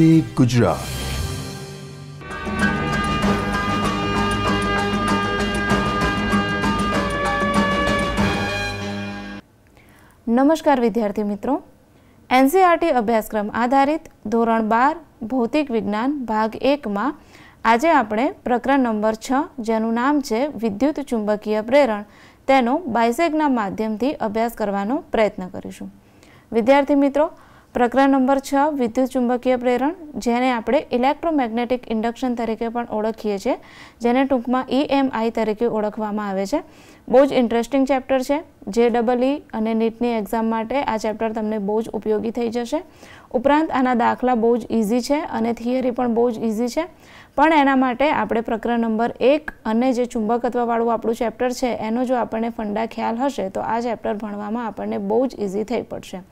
આઝાદી ગુજરાત નમસ્કાર વિદ્યાર્થી મિત્રો એનસીઆરટી અભ્યાસક્રમ આધારિત ધોરણ બાર ભૌતિક વિજ્ઞાન ભાગ એકમાં આજે આપણે પ્રકરણ નંબર છ જેનું નામ છે વિદ્યુત ચુંબકીય પ્રેરણ તેનો બાયસેગના માધ્યમથી અભ્યાસ કરવાનો પ્રયત્ન કરીશું વિદ્યાર્થી મિત્રો પ્રકરણ નંબર છ વિદ્યુત ચુંબકીય પ્રેરણ જેને આપણે ઇલેક્ટ્રોમેગ્નેટિક ઇન્ડક્શન તરીકે પણ ઓળખીએ છીએ જેને ટૂંકમાં ઈએમઆઈ e તરીકે ઓળખવામાં આવે છે બહુ જ ઇન્ટરેસ્ટિંગ ચેપ્ટર છે જે ડબલ ઈ e અને નીટની એક્ઝામ માટે આ ચેપ્ટર તમને બહુ જ ઉપયોગી થઈ જશે ઉપરાંત આના દાખલા બહુ જ ઇઝી છે અને થિયરી પણ બહુ જ ઇઝી છે પણ એના માટે આપણે પ્રકરણ નંબર એક અને જે ચુંબકત્વવાળું આપણું ચેપ્ટર છે એનો જો આપણને ફંડા ખ્યાલ હશે તો આ ચેપ્ટર ભણવામાં આપણને બહુ જ ઇઝી થઈ પડશે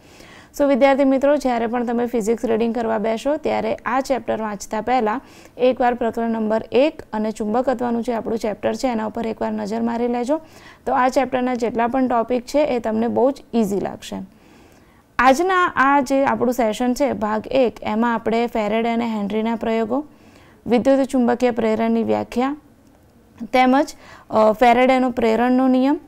સો વિદ્યાર્થી મિત્રો જ્યારે પણ તમે ફિઝિક્સ રીડિંગ કરવા બેસો ત્યારે આ ચેપ્ટર વાંચતા પહેલાં એકવાર પ્રકરણ નંબર એક અને ચુંબકત્વનું જે આપણું ચેપ્ટર છે એના ઉપર એકવાર નજર મારી લેજો તો આ ચેપ્ટરના જેટલા પણ ટોપિક છે એ તમને બહુ જ ઇઝી લાગશે આજના આ જે આપણું સેશન છે ભાગ એક એમાં આપણે ફેરેડ અને હેનરીના પ્રયોગો વિદ્યુત ચુંબકીય પ્રેરણની વ્યાખ્યા તેમજ ફેરેડેનો પ્રેરણનો નિયમ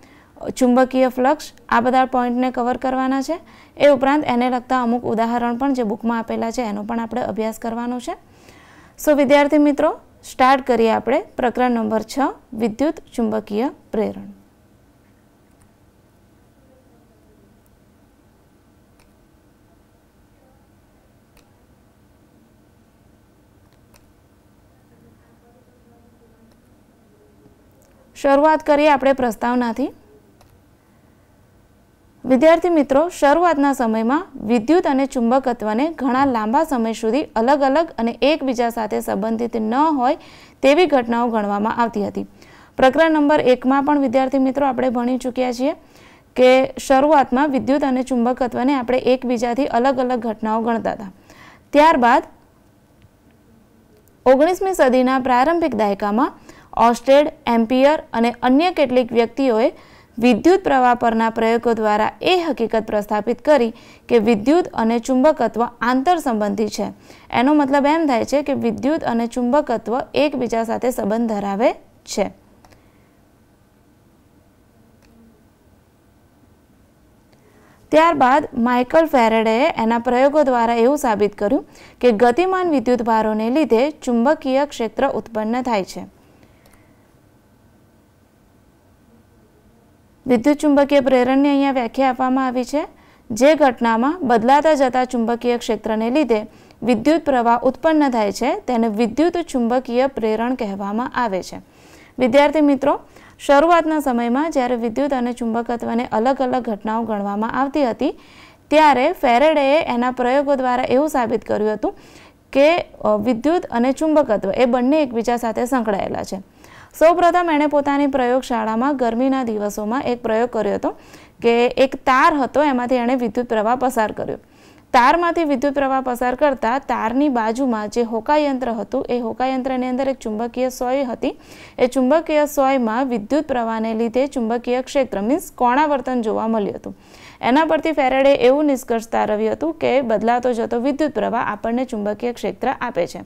ચુંબકીય ફ્લક્ષ આ બધા પોઈન્ટને કવર કરવાના છે એ ઉપરાંત એને લગતા અમુક ઉદાહરણ પણ જે બુકમાં આપેલા છે એનો પણ આપણે અભ્યાસ કરવાનો છે સો વિદ્યાર્થી મિત્રો સ્ટાર્ટ કરીએ આપણે પ્રકરણ નંબર છ વિદ્યુત ચુંબકીય પ્રેરણ શરૂઆત કરીએ આપણે પ્રસ્તાવનાથી વિદ્યાર્થી મિત્રો શરૂઆતના સમયમાં વિદ્યુત અને ચુંબકત્વને ઘણા લાંબા સમય સુધી અલગ અલગ અને એકબીજા સાથે સંબંધિત ન હોય તેવી ઘટનાઓ ગણવામાં આવતી હતી પ્રકરણ નંબર એકમાં પણ વિદ્યાર્થી મિત્રો આપણે ભણી ચૂક્યા છીએ કે શરૂઆતમાં વિદ્યુત અને ચુંબકત્વને આપણે એકબીજાથી અલગ અલગ ઘટનાઓ ગણતા હતા ત્યારબાદ ઓગણીસમી સદીના પ્રારંભિક દાયકામાં ઓસ્ટેડ એમ્પિયર અને અન્ય કેટલીક વ્યક્તિઓએ વિદ્યુત પ્રવાહ પરના પ્રયોગો દ્વારા એ હકીકત પ્રસ્થાપિત કરી કે વિદ્યુત અને ચુંબકત્વ આંતર સંબંધી છે એનો મતલબ એમ થાય છે કે વિદ્યુત અને ચુંબકત્વ એકબીજા સાથે સંબંધ ધરાવે છે ત્યારબાદ માઇકલ ફેરેડેએ એના પ્રયોગો દ્વારા એવું સાબિત કર્યું કે ગતિમાન વિદ્યુત ભારોને લીધે ચુંબકીય ક્ષેત્ર ઉત્પન્ન થાય છે વિદ્યુત ચુંબકીય પ્રેરણની અહીંયા વ્યાખ્યા આપવામાં આવી છે જે ઘટનામાં બદલાતા જતા ચુંબકીય ક્ષેત્રને લીધે વિદ્યુત પ્રવાહ ઉત્પન્ન થાય છે તેને વિદ્યુત ચુંબકીય પ્રેરણ કહેવામાં આવે છે વિદ્યાર્થી મિત્રો શરૂઆતના સમયમાં જ્યારે વિદ્યુત અને ચુંબકત્વને અલગ અલગ ઘટનાઓ ગણવામાં આવતી હતી ત્યારે ફેરેડેએ એના પ્રયોગો દ્વારા એવું સાબિત કર્યું હતું કે વિદ્યુત અને ચુંબકત્વ એ બંને એકબીજા સાથે સંકળાયેલા છે સૌપ્રથમ એણે પોતાની પ્રયોગશાળામાં ગરમીના દિવસોમાં એક પ્રયોગ કર્યો હતો કે એક તાર હતો એમાંથી એણે વિદ્યુત પ્રવાહ પસાર કર્યો તારમાંથી વિદ્યુત પ્રવાહ પસાર કરતા તારની બાજુમાં જે હોકાયંત્ર હતું એ હોકાયંત્રની અંદર એક ચુંબકીય સોય હતી એ ચુંબકીય સોયમાં વિદ્યુત પ્રવાહને લીધે ચુંબકીય ક્ષેત્ર મીન્સ કોણાવર્તન જોવા મળ્યું હતું એના પરથી ફેરેડે એવું નિષ્કર્ષ તારવ્યું હતું કે બદલાતો જતો વિદ્યુત પ્રવાહ આપણને ચુંબકીય ક્ષેત્ર આપે છે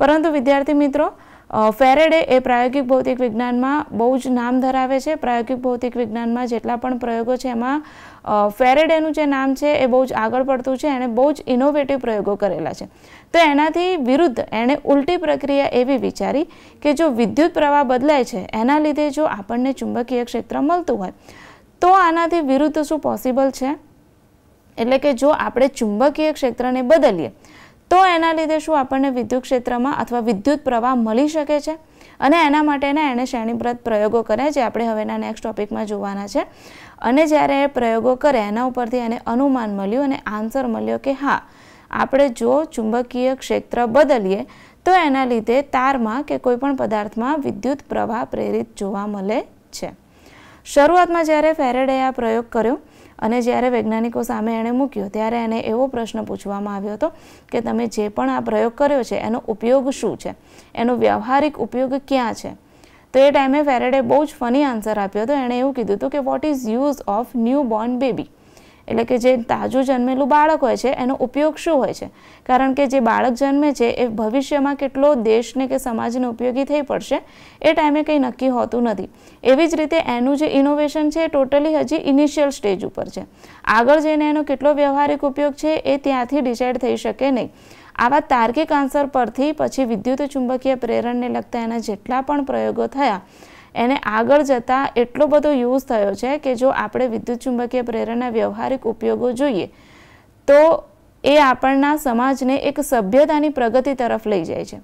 પરંતુ વિદ્યાર્થી મિત્રો ફેરેડે એ પ્રાયોગિક ભૌતિક વિજ્ઞાનમાં બહુ જ નામ ધરાવે છે પ્રાયોગિક ભૌતિક વિજ્ઞાનમાં જેટલા પણ પ્રયોગો છે એમાં ફેરેડેનું જે નામ છે એ બહુ જ આગળ પડતું છે એણે બહુ જ ઇનોવેટિવ પ્રયોગો કરેલા છે તો એનાથી વિરુદ્ધ એણે ઉલટી પ્રક્રિયા એવી વિચારી કે જો વિદ્યુત પ્રવાહ બદલાય છે એના લીધે જો આપણને ચુંબકીય ક્ષેત્ર મળતું હોય તો આનાથી વિરુદ્ધ શું પોસિબલ છે એટલે કે જો આપણે ચુંબકીય ક્ષેત્રને બદલીએ તો એના લીધે શું આપણને વિદ્યુત ક્ષેત્રમાં અથવા વિદ્યુત પ્રવાહ મળી શકે છે અને એના માટેના એણે શ્રેણીબદ્ધ પ્રયોગો કર્યા જે આપણે હવેના નેક્સ્ટ ટોપિકમાં જોવાના છે અને જ્યારે એ પ્રયોગો કરે એના ઉપરથી એને અનુમાન મળ્યું અને આન્સર મળ્યો કે હા આપણે જો ચુંબકીય ક્ષેત્ર બદલીએ તો એના લીધે તારમાં કે કોઈપણ પદાર્થમાં વિદ્યુત પ્રવાહ પ્રેરિત જોવા મળે છે શરૂઆતમાં જ્યારે ફેરેડે આ પ્રયોગ કર્યો અને જ્યારે વૈજ્ઞાનિકો સામે એણે મૂક્યો ત્યારે એને એવો પ્રશ્ન પૂછવામાં આવ્યો હતો કે તમે જે પણ આ પ્રયોગ કર્યો છે એનો ઉપયોગ શું છે એનો વ્યવહારિક ઉપયોગ ક્યાં છે તો એ ટાઈમે ફેરેડે બહુ જ ફની આન્સર આપ્યો હતો એણે એવું કીધું હતું કે what is use of newborn baby એટલે કે જે તાજું જન્મેલું બાળક હોય છે એનો ઉપયોગ શું હોય છે કારણ કે જે બાળક જન્મે છે એ ભવિષ્યમાં કેટલો દેશને કે સમાજને ઉપયોગી થઈ પડશે એ ટાઈમે કંઈ નક્કી હોતું નથી એવી જ રીતે એનું જે ઇનોવેશન છે એ ટોટલી હજી ઇનિશિયલ સ્ટેજ ઉપર છે આગળ જઈને એનો કેટલો વ્યવહારિક ઉપયોગ છે એ ત્યાંથી ડિસાઇડ થઈ શકે નહીં આવા તાર્કિક આન્સર પરથી પછી વિદ્યુત ચુંબકીય પ્રેરણને લગતા એના જેટલા પણ પ્રયોગો થયા એને આગળ જતાં એટલો બધો યુઝ થયો છે કે જો આપણે વિદ્યુત ચુંબકીય પ્રેરણના વ્યવહારિક ઉપયોગો જોઈએ તો એ આપણના સમાજને એક સભ્યતાની પ્રગતિ તરફ લઈ જાય છે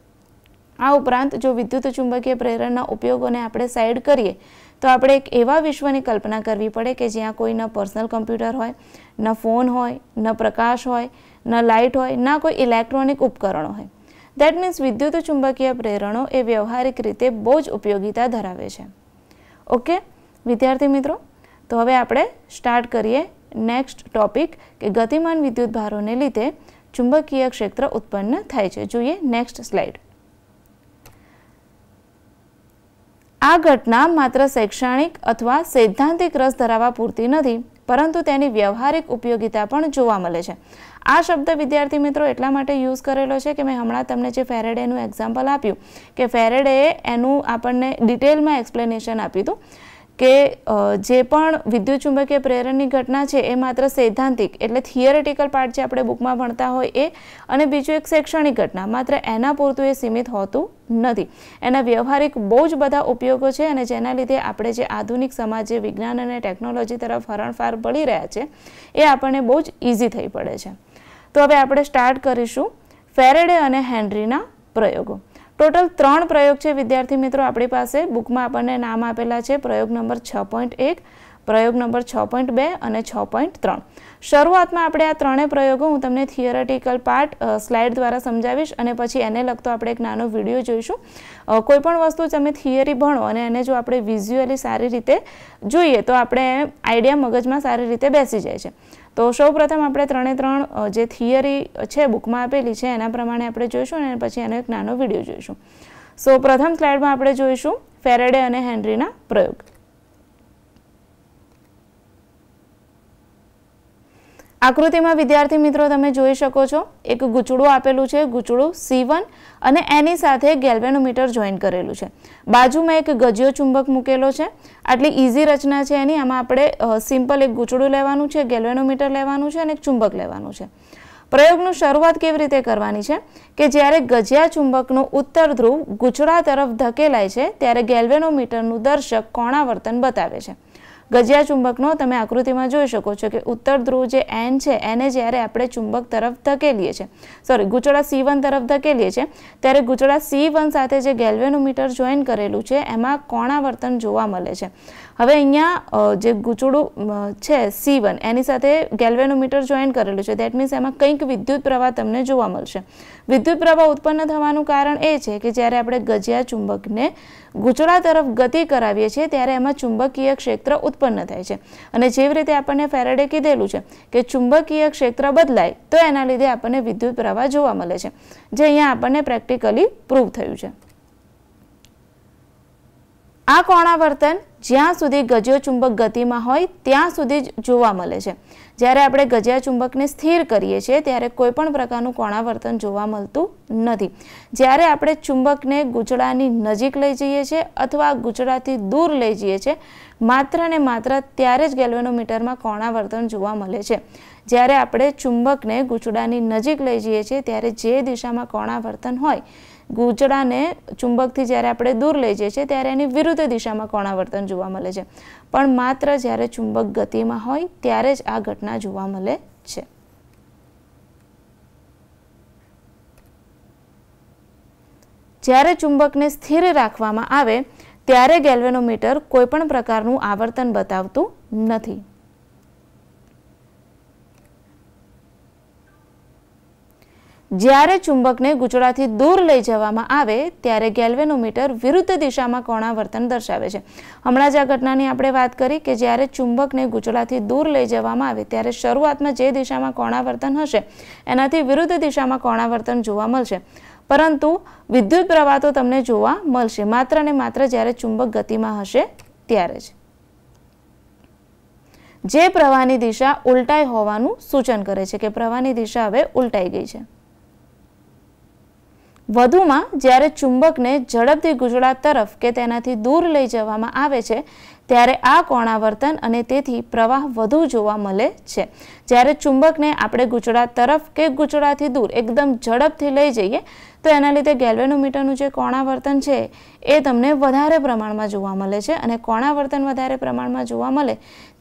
આ ઉપરાંત જો વિદ્યુત ચુંબકીય પ્રેરણના ઉપયોગોને આપણે સાઈડ કરીએ તો આપણે એક એવા વિશ્વની કલ્પના કરવી પડે કે જ્યાં કોઈ ન પર્સનલ કમ્પ્યુટર હોય ન ફોન હોય ન પ્રકાશ હોય ન લાઇટ હોય ના કોઈ ઇલેક્ટ્રોનિક ઉપકરણો હોય દેટ મીન્સ વિદ્યુત ચુંબકીય પ્રેરણો એ વ્યવહારિક રીતે બહુ જ ઉપયોગીતા ધરાવે છે ઓકે વિદ્યાર્થી મિત્રો તો હવે આપણે સ્ટાર્ટ કરીએ નેક્સ્ટ ટોપિક કે ગતિમાન વિદ્યુત ભારોને લીધે ચુંબકીય ક્ષેત્ર ઉત્પન્ન થાય છે જોઈએ નેક્સ્ટ સ્લાઇડ આ ઘટના માત્ર શૈક્ષણિક અથવા સૈદ્ધાંતિક રસ ધરાવવા પૂરતી નથી પરંતુ તેની વ્યવહારિક ઉપયોગીતા પણ જોવા મળે છે આ શબ્દ વિદ્યાર્થી મિત્રો એટલા માટે યુઝ કરેલો છે કે મેં હમણાં તમને જે ફેરેડેનું એક્ઝામ્પલ આપ્યું કે ફેરેડે એનું આપણને ડિટેલમાં એક્સપ્લેનેશન આપ્યું હતું કે જે પણ વિદ્યુત ચુંબકીય પ્રેરણની ઘટના છે એ માત્ર સૈદ્ધાંતિક એટલે થિયરેટિકલ પાર્ટ જે આપણે બુકમાં ભણતા હોય એ અને બીજું એક શૈક્ષણિક ઘટના માત્ર એના પૂરતું એ સીમિત હોતું નથી એના વ્યવહારિક બહુ જ બધા ઉપયોગો છે અને જેના લીધે આપણે જે આધુનિક સમાજે વિજ્ઞાન અને ટેકનોલોજી તરફ હરણફાર ભળી રહ્યા છે એ આપણને બહુ જ ઇઝી થઈ પડે છે તો હવે આપણે સ્ટાર્ટ કરીશું ફેરેડે અને હેનરીના પ્રયોગો ટોટલ ત્રણ પ્રયોગ છે વિદ્યાર્થી મિત્રો આપણી પાસે બુકમાં આપણને નામ આપેલા છે પ્રયોગ નંબર છ પોઈન્ટ એક પ્રયોગ નંબર છ પોઈન્ટ બે અને છ પોઈન્ટ ત્રણ શરૂઆતમાં આપણે આ ત્રણેય પ્રયોગો હું તમને થિયરેટિકલ પાર્ટ સ્લાઇડ દ્વારા સમજાવીશ અને પછી એને લગતો આપણે એક નાનો વિડીયો જોઈશું કોઈપણ વસ્તુ તમે થિયરી ભણો અને એને જો આપણે વિઝ્યુઅલી સારી રીતે જોઈએ તો આપણે આઈડિયા મગજમાં સારી રીતે બેસી જાય છે તો સૌપ્રથમ આપણે ત્રણે ત્રણ જે થિયરી છે બુકમાં આપેલી છે એના પ્રમાણે આપણે જોઈશું અને પછી એનો એક નાનો વિડીયો જોઈશું સો પ્રથમ સ્લાઇડમાં આપણે જોઈશું ફેરેડે અને હેનરીના પ્રયોગ આકૃતિમાં વિદ્યાર્થી મિત્રો તમે જોઈ શકો છો એક ગૂંચળું આપેલું છે ગૂંચળું સી અને એની સાથે ગેલ્વેનોમીટર જોઈન કરેલું છે બાજુમાં એક ગજિયો ચુંબક મૂકેલો છે આટલી ઇઝી રચના છે એની આમાં આપણે સિમ્પલ એક ગૂંચળું લેવાનું છે ગેલ્વેનોમીટર લેવાનું છે અને એક ચુંબક લેવાનું છે પ્રયોગનું શરૂઆત કેવી રીતે કરવાની છે કે જ્યારે ગજિયા ચુંબકનું ઉત્તર ધ્રુવ ગૂંચળા તરફ ધકેલાય છે ત્યારે ગેલ્વેનોમીટરનું દર્શક કોણાવર્તન બતાવે છે ગજિયા ચુંબકનો તમે આકૃતિમાં જોઈ શકો છો કે ઉત્તર ધ્રુવ જે એન છે એને જ્યારે આપણે ચુંબક તરફ ધકેલીએ છીએ સોરી ગૂંચળા સી વન તરફ ધકેલીએ છીએ ત્યારે ગૂંચળા સી વન સાથે જે ગેલ્વેનોમીટર જોઈન કરેલું છે એમાં કોણાવર્તન જોવા મળે છે હવે અહીંયા જે ગૂંચડું છે સી વન એની સાથે ગેલ્વેનોમીટર જોઈન કરેલું છે દેટ મીન્સ એમાં કંઈક વિદ્યુત પ્રવાહ તમને જોવા મળશે વિદ્યુત પ્રવાહ ઉત્પન્ન થવાનું કારણ એ છે કે જ્યારે આપણે ગજિયા ચુંબકને ગૂંચળા તરફ ગતિ કરાવીએ છીએ ત્યારે એમાં ચુંબકીય ક્ષેત્ર ઉત્પન્ન થાય છે અને જેવી રીતે આપણને ફેરેડે કીધેલું છે કે ચુંબકીય ક્ષેત્ર બદલાય તો એના લીધે આપણને વિદ્યુત પ્રવાહ જોવા મળે છે જે અહીંયા આપણને પ્રેક્ટિકલી પ્રૂવ થયું છે આ કોણાવર્તન જ્યાં સુધી ચુંબક ગતિમાં હોય ત્યાં સુધી જ જોવા મળે છે જ્યારે આપણે ચુંબકને સ્થિર કરીએ છીએ ત્યારે કોઈપણ પ્રકારનું કોણાવર્તન જોવા મળતું નથી જ્યારે આપણે ચુંબકને ગૂંચળાની નજીક લઈ જઈએ છીએ અથવા ગૂંચળાથી દૂર લઈ જઈએ છીએ માત્ર ને માત્ર ત્યારે જ ગેલ્વેનોમીટરમાં કોણાવર્તન જોવા મળે છે જ્યારે આપણે ચુંબકને ગૂંચળાની નજીક લઈ જઈએ છીએ ત્યારે જે દિશામાં કોણાવર્તન હોય ગૂંચળાને ચુંબકથી જ્યારે આપણે દૂર લઈ જઈએ છીએ ત્યારે એની વિરુદ્ધ દિશામાં કોણાવર્તન જોવા મળે છે પણ માત્ર જ્યારે ચુંબક ગતિમાં હોય ત્યારે જ આ ઘટના જોવા મળે છે જ્યારે ચુંબકને સ્થિર રાખવામાં આવે ત્યારે ગેલ્વેનોમીટર કોઈપણ પ્રકારનું આવર્તન બતાવતું નથી જ્યારે ચુંબકને ગુચળાથી દૂર લઈ જવામાં આવે ત્યારે ગેલ્વેનોમીટર વિરુદ્ધ દિશામાં કોણાવર્તન દર્શાવે છે હમણાં જ આ ઘટનાની આપણે વાત કરી કે જ્યારે ચુંબકને ગુચળાથી દૂર લઈ જવામાં આવે ત્યારે શરૂઆતમાં જે દિશામાં કોણાવર્તન હશે એનાથી વિરુદ્ધ દિશામાં કોણાવર્તન જોવા મળશે પરંતુ વિદ્યુત પ્રવાહ તો તમને જોવા મળશે માત્ર ને માત્ર જ્યારે ચુંબક ગતિમાં હશે ત્યારે જ જે પ્રવાહની દિશા ઉલટાઈ હોવાનું સૂચન કરે છે કે પ્રવાહની દિશા હવે ઉલટાઈ ગઈ છે વધુમાં જ્યારે ચુંબકને ઝડપથી ગુજરાત તરફ કે તેનાથી દૂર લઈ જવામાં આવે છે ત્યારે આ કોણાવર્તન અને તેથી પ્રવાહ વધુ જોવા મળે છે જ્યારે ચુંબકને આપણે ગુજરાત તરફ કે ગુજરાતથી દૂર એકદમ ઝડપથી લઈ જઈએ તો એના લીધે ગેલ્વેનોમીટરનું જે કોણાવર્તન છે એ તમને વધારે પ્રમાણમાં જોવા મળે છે અને કોણાવર્તન વધારે પ્રમાણમાં જોવા મળે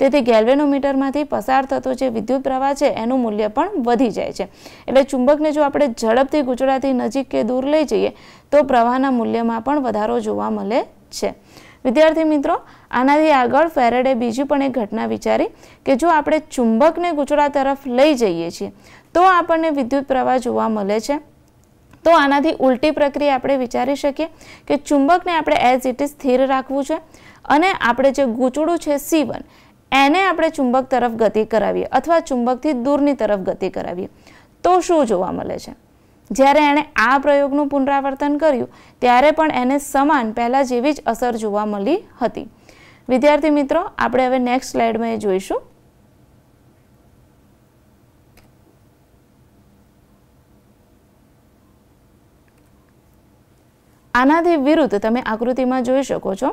તેથી ગેલ્વેનોમીટરમાંથી પસાર થતો જે વિદ્યુત પ્રવાહ છે એનું મૂલ્ય પણ વધી જાય છે એટલે ચુંબકને જો આપણે ઝડપથી ગુજરાતી નજીક કે દૂર લઈ જઈએ તો પ્રવાહના મૂલ્યમાં પણ વધારો જોવા મળે છે વિદ્યાર્થી મિત્રો આનાથી આગળ ફેરેડે બીજી પણ એક ઘટના વિચારી કે જો આપણે ચુંબકને ગુચળા તરફ લઈ જઈએ છીએ તો આપણને વિદ્યુત પ્રવાહ જોવા મળે છે તો આનાથી ઉલટી પ્રક્રિયા આપણે વિચારી શકીએ કે ચુંબકને આપણે એઝ ઇટ ઇઝ સ્થિર રાખવું છે અને આપણે જે ગૂંચળું છે સી એને આપણે ચુંબક તરફ ગતિ કરાવીએ અથવા ચુંબકથી દૂરની તરફ ગતિ કરાવીએ તો શું જોવા મળે છે જ્યારે એણે આ પ્રયોગનું પુનરાવર્તન કર્યું ત્યારે પણ એને સમાન પહેલાં જેવી જ અસર જોવા મળી હતી વિદ્યાર્થી મિત્રો આપણે હવે નેક્સ્ટ સ્લાઇડમાં એ જોઈશું આનાથી વિરુદ્ધ તમે આકૃતિમાં જોઈ શકો છો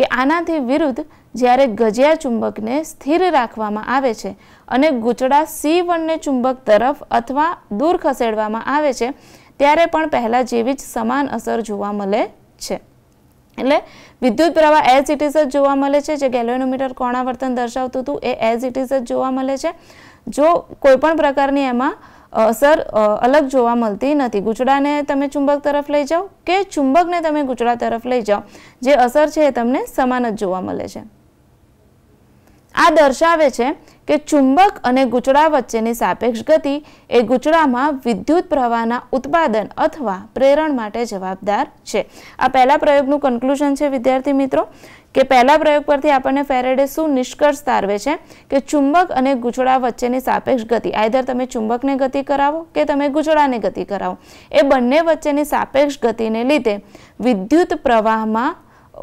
કે આનાથી વિરુદ્ધ જ્યારે ગજિયા ચુંબકને સ્થિર રાખવામાં આવે છે અને ગૂંચળા સી વનને ચુંબક તરફ અથવા દૂર ખસેડવામાં આવે છે ત્યારે પણ પહેલાં જેવી જ સમાન અસર જોવા મળે છે એટલે વિદ્યુત પ્રવાહ એઝ ઇટ ઇઝ જ જોવા મળે છે જે ગેલોનોમીટર કોણાવર્તન દર્શાવતું હતું એ એઝ ઇટ ઇઝ જ જોવા મળે છે જો કોઈપણ પ્રકારની એમાં અસર અલગ જોવા મળતી નથી ગુચડાને તમે ચુંબક તરફ લઈ જાઓ કે ચુંબકને તમે ગુચડા તરફ લઈ જાઓ જે અસર છે એ તમને સમાન જ જોવા મળે છે આ દર્શાવે છે કે ચુંબક અને ગુચડા વચ્ચેની સાપેક્ષ ગતિ એ ગુચડામાં વિદ્યુત પ્રવાહના ઉત્પાદન અથવા પ્રેરણ માટે જવાબદાર છે આ પહેલા પ્રયોગનું કન્ક્લુઝન છે વિદ્યાર્થી મિત્રો કે પહેલા પ્રયોગ પરથી આપણને ફેરેડે શું નિષ્કર્ષ તારવે છે કે ચુંબક અને ગુચડા વચ્ચેની સાપેક્ષ ગતિ આઈધર તમે ચુંબકને ગતિ કરાવો કે તમે ગુચડાને ગતિ કરાવો એ બંને વચ્ચેની સાપેક્ષ ગતિને લીધે વિદ્યુત પ્રવાહમાં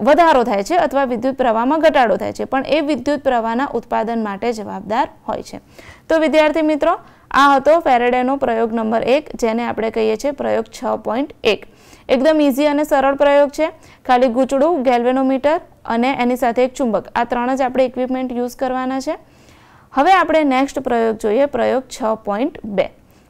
વધારો થાય છે અથવા વિદ્યુત પ્રવાહમાં ઘટાડો થાય છે પણ એ વિદ્યુત પ્રવાહના ઉત્પાદન માટે જવાબદાર હોય છે તો વિદ્યાર્થી મિત્રો આ હતો ફેરેડેનો પ્રયોગ નંબર એક જેને આપણે કહીએ છીએ પ્રયોગ છ પોઈન્ટ એક એકદમ ઇઝી અને સરળ પ્રયોગ છે ખાલી ગૂંચડું ગેલ્વેનોમીટર અને એની સાથે એક ચુંબક આ ત્રણ જ આપણે ઇક્વિપમેન્ટ યુઝ કરવાના છે હવે આપણે નેક્સ્ટ પ્રયોગ જોઈએ પ્રયોગ છ પોઈન્ટ બે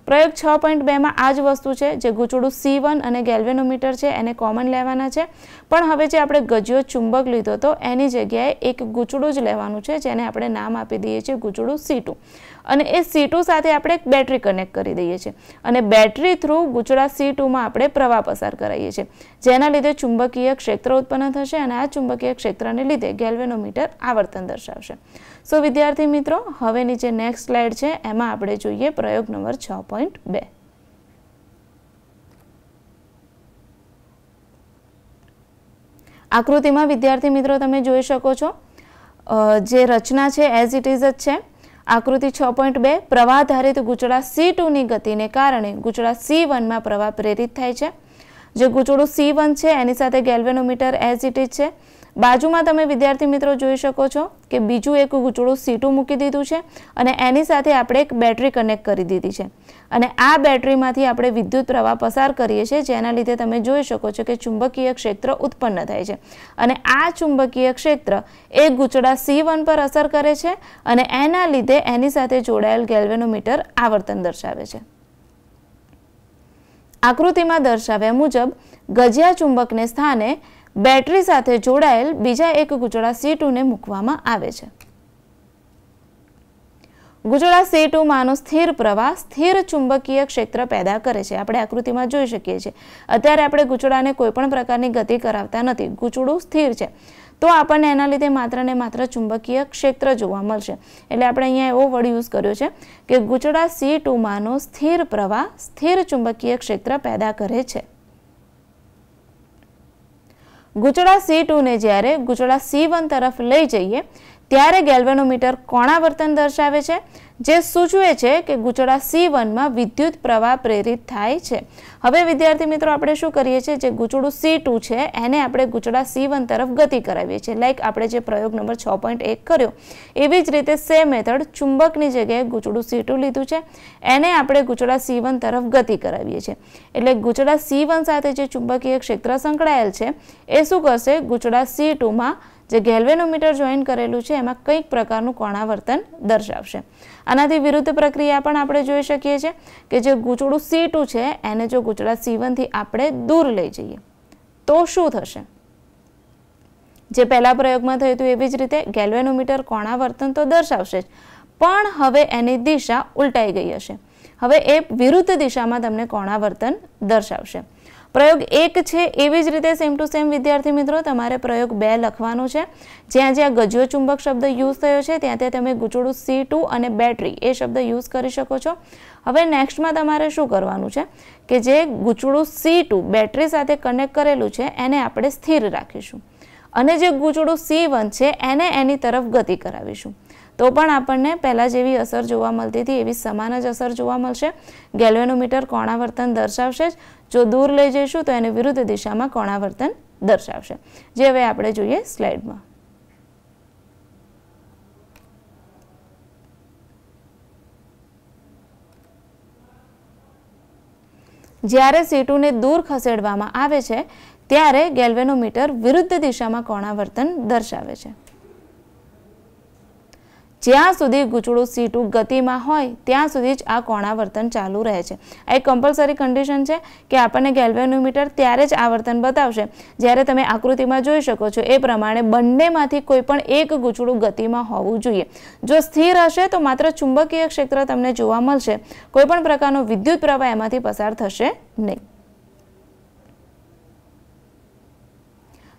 પ્રયોગ છ પોઈન્ટ બેમાં આ જ વસ્તુ છે જે ગૂંચળું સી વન અને ગેલ્વેનોમીટર છે એને કોમન લેવાના છે પણ હવે જે આપણે ગજિયો ચુંબક લીધો હતો એની જગ્યાએ એક ગૂંચળું જ લેવાનું છે જેને આપણે નામ આપી દઈએ છીએ ગૂંચળું સી અને એ સી સાથે આપણે એક બેટરી કનેક્ટ કરી દઈએ છીએ અને બેટરી થ્રુ ગૂંચળા સી ટુમાં આપણે પ્રવાહ પસાર કરાવીએ છીએ જેના લીધે ચુંબકીય ક્ષેત્ર ઉત્પન્ન થશે અને આ ચુંબકીય ક્ષેત્રને લીધે ગેલ્વેનોમીટર આવર્તન દર્શાવશે સો વિદ્યાર્થી મિત્રો હવે નીચે નેક્સ્ટ સ્લાઇડ છે એમાં આપણે જોઈએ પ્રયોગ નંબર છ પોઈન્ટ બે આકૃતિમાં વિદ્યાર્થી મિત્રો તમે જોઈ શકો છો જે રચના છે એઝ ઇટ ઇઝ જ છે આકૃતિ છ પોઈન્ટ બે પ્રવાહ ધારિત ગુચળા સી ટુની ગતિને કારણે ગુચળા સી વનમાં પ્રવાહ પ્રેરિત થાય છે જે ગુચળું સી વન છે એની સાથે ગેલ્વેનોમીટર એઝ ઇટ ઇઝ છે બાજુમાં તમે વિદ્યાર્થી મિત્રો જોઈ શકો છો કે બીજું એક ગૂંચળું સીટું મૂકી દીધું છે અને એની સાથે આપણે એક બેટરી કનેક્ટ કરી દીધી છે અને આ બેટરીમાંથી આપણે વિદ્યુત પ્રવાહ પસાર કરીએ છીએ જેના લીધે તમે જોઈ શકો છો કે ચુંબકીય ક્ષેત્ર ઉત્પન્ન થાય છે અને આ ચુંબકીય ક્ષેત્ર એ ગૂંચળા સી વન પર અસર કરે છે અને એના લીધે એની સાથે જોડાયેલ ગેલ્વેનોમીટર આવર્તન દર્શાવે છે આકૃતિમાં દર્શાવ્યા મુજબ ગજિયા ચુંબકને સ્થાને બેટરી સાથે જોડાયેલ બીજા એક ગુજળા સી ટુને મૂકવામાં આવે છે ગુજળા સી ટુમાંનો સ્થિર પ્રવાહ સ્થિર ચુંબકીય ક્ષેત્ર પેદા કરે છે આપણે આકૃતિમાં જોઈ શકીએ છીએ અત્યારે આપણે ગુચડાને કોઈપણ પ્રકારની ગતિ કરાવતા નથી ગુચડું સ્થિર છે તો આપણને એના લીધે માત્ર ને માત્ર ચુંબકીય ક્ષેત્ર જોવા મળશે એટલે આપણે અહીંયા એવો વર્ડ યુઝ કર્યો છે કે ગુચડા સી ટુમાંનો સ્થિર પ્રવાહ સ્થિર ચુંબકીય ક્ષેત્ર પેદા કરે છે ગુચડા સી ટુને જ્યારે ગુચડા સી વન તરફ લઈ જઈએ ત્યારે ગેલ્વેનોમીટર કોણા વર્તન દર્શાવે છે જે સૂચવે છે કે ગુચળા સી વનમાં વિદ્યુત પ્રવાહ પ્રેરિત થાય છે હવે વિદ્યાર્થી મિત્રો આપણે શું કરીએ છીએ જે ગુચળું સી છે એને આપણે ગુચળા સી વન તરફ ગતિ કરાવીએ છીએ લાઈક આપણે જે પ્રયોગ નંબર છ પોઈન્ટ એક કર્યો એવી જ રીતે સેમ મેથડ ચુંબકની જગ્યાએ ગુચળું સી લીધું છે એને આપણે ગુચળા સી વન તરફ ગતિ કરાવીએ છીએ એટલે ગુચળા સી વન સાથે જે ચુંબકીય ક્ષેત્ર સંકળાયેલ છે એ શું કરશે ગુચળા સી ટુમાં જે ગેલ્વેનોમીટર જોઈન કરેલું છે એમાં કંઈક પ્રકારનું કોણાવર્તન દર્શાવશે આનાથી વિરુદ્ધ પ્રક્રિયા પણ આપણે જોઈ શકીએ છીએ કે જે ગૂંચળું સી છે એને જો ગૂંચળા સીવનથી આપણે દૂર લઈ જઈએ તો શું થશે જે પહેલા પ્રયોગમાં થયું હતું એવી જ રીતે ગેલ્વેનોમીટર કોણાવર્તન તો દર્શાવશે જ પણ હવે એની દિશા ઉલટાઈ ગઈ હશે હવે એ વિરુદ્ધ દિશામાં તમને કોણાવર્તન દર્શાવશે પ્રયોગ એક છે એવી જ રીતે સેમ ટુ સેમ વિદ્યાર્થી મિત્રો તમારે પ્રયોગ બે લખવાનો છે જ્યાં જ્યાં ગજ્યો ચુંબક શબ્દ યુઝ થયો છે ત્યાં ત્યાં તમે ગૂંચળું સી ટુ અને બેટરી એ શબ્દ યુઝ કરી શકો છો હવે નેક્સ્ટમાં તમારે શું કરવાનું છે કે જે ગૂંચળું સી ટુ બેટરી સાથે કનેક્ટ કરેલું છે એને આપણે સ્થિર રાખીશું અને જે ગૂંચળું સી વન છે એને એની તરફ ગતિ કરાવીશું તો પણ આપણને પહેલાં જેવી અસર જોવા મળતી હતી એવી સમાન જ અસર જોવા મળશે ગેલ્વેનોમીટર કોણાવર્તન દર્શાવશે જ જો દૂર લઈ જઈશું તો એને વિરુદ્ધ દિશામાં કોણાવર્તન દર્શાવશે જે હવે આપણે જોઈએ સ્લાઇડમાં જ્યારે સીટુને દૂર ખસેડવામાં આવે છે ત્યારે ગેલ્વેનોમીટર વિરુદ્ધ દિશામાં કોણાવર્તન દર્શાવે છે જ્યાં સુધી ગૂંચળું સીટું ગતિમાં હોય ત્યાં સુધી જ આ કોણાવર્તન ચાલુ રહે છે આ એક કમ્પલસરી કન્ડિશન છે કે આપણને ગેલ્વેનોમીટર ત્યારે જ આવર્તન બતાવશે જ્યારે તમે આકૃતિમાં જોઈ શકો છો એ પ્રમાણે બંનેમાંથી કોઈ પણ એક ગૂંચળું ગતિમાં હોવું જોઈએ જો સ્થિર હશે તો માત્ર ચુંબકીય ક્ષેત્ર તમને જોવા મળશે કોઈપણ પ્રકારનો વિદ્યુત પ્રવાહ એમાંથી પસાર થશે નહીં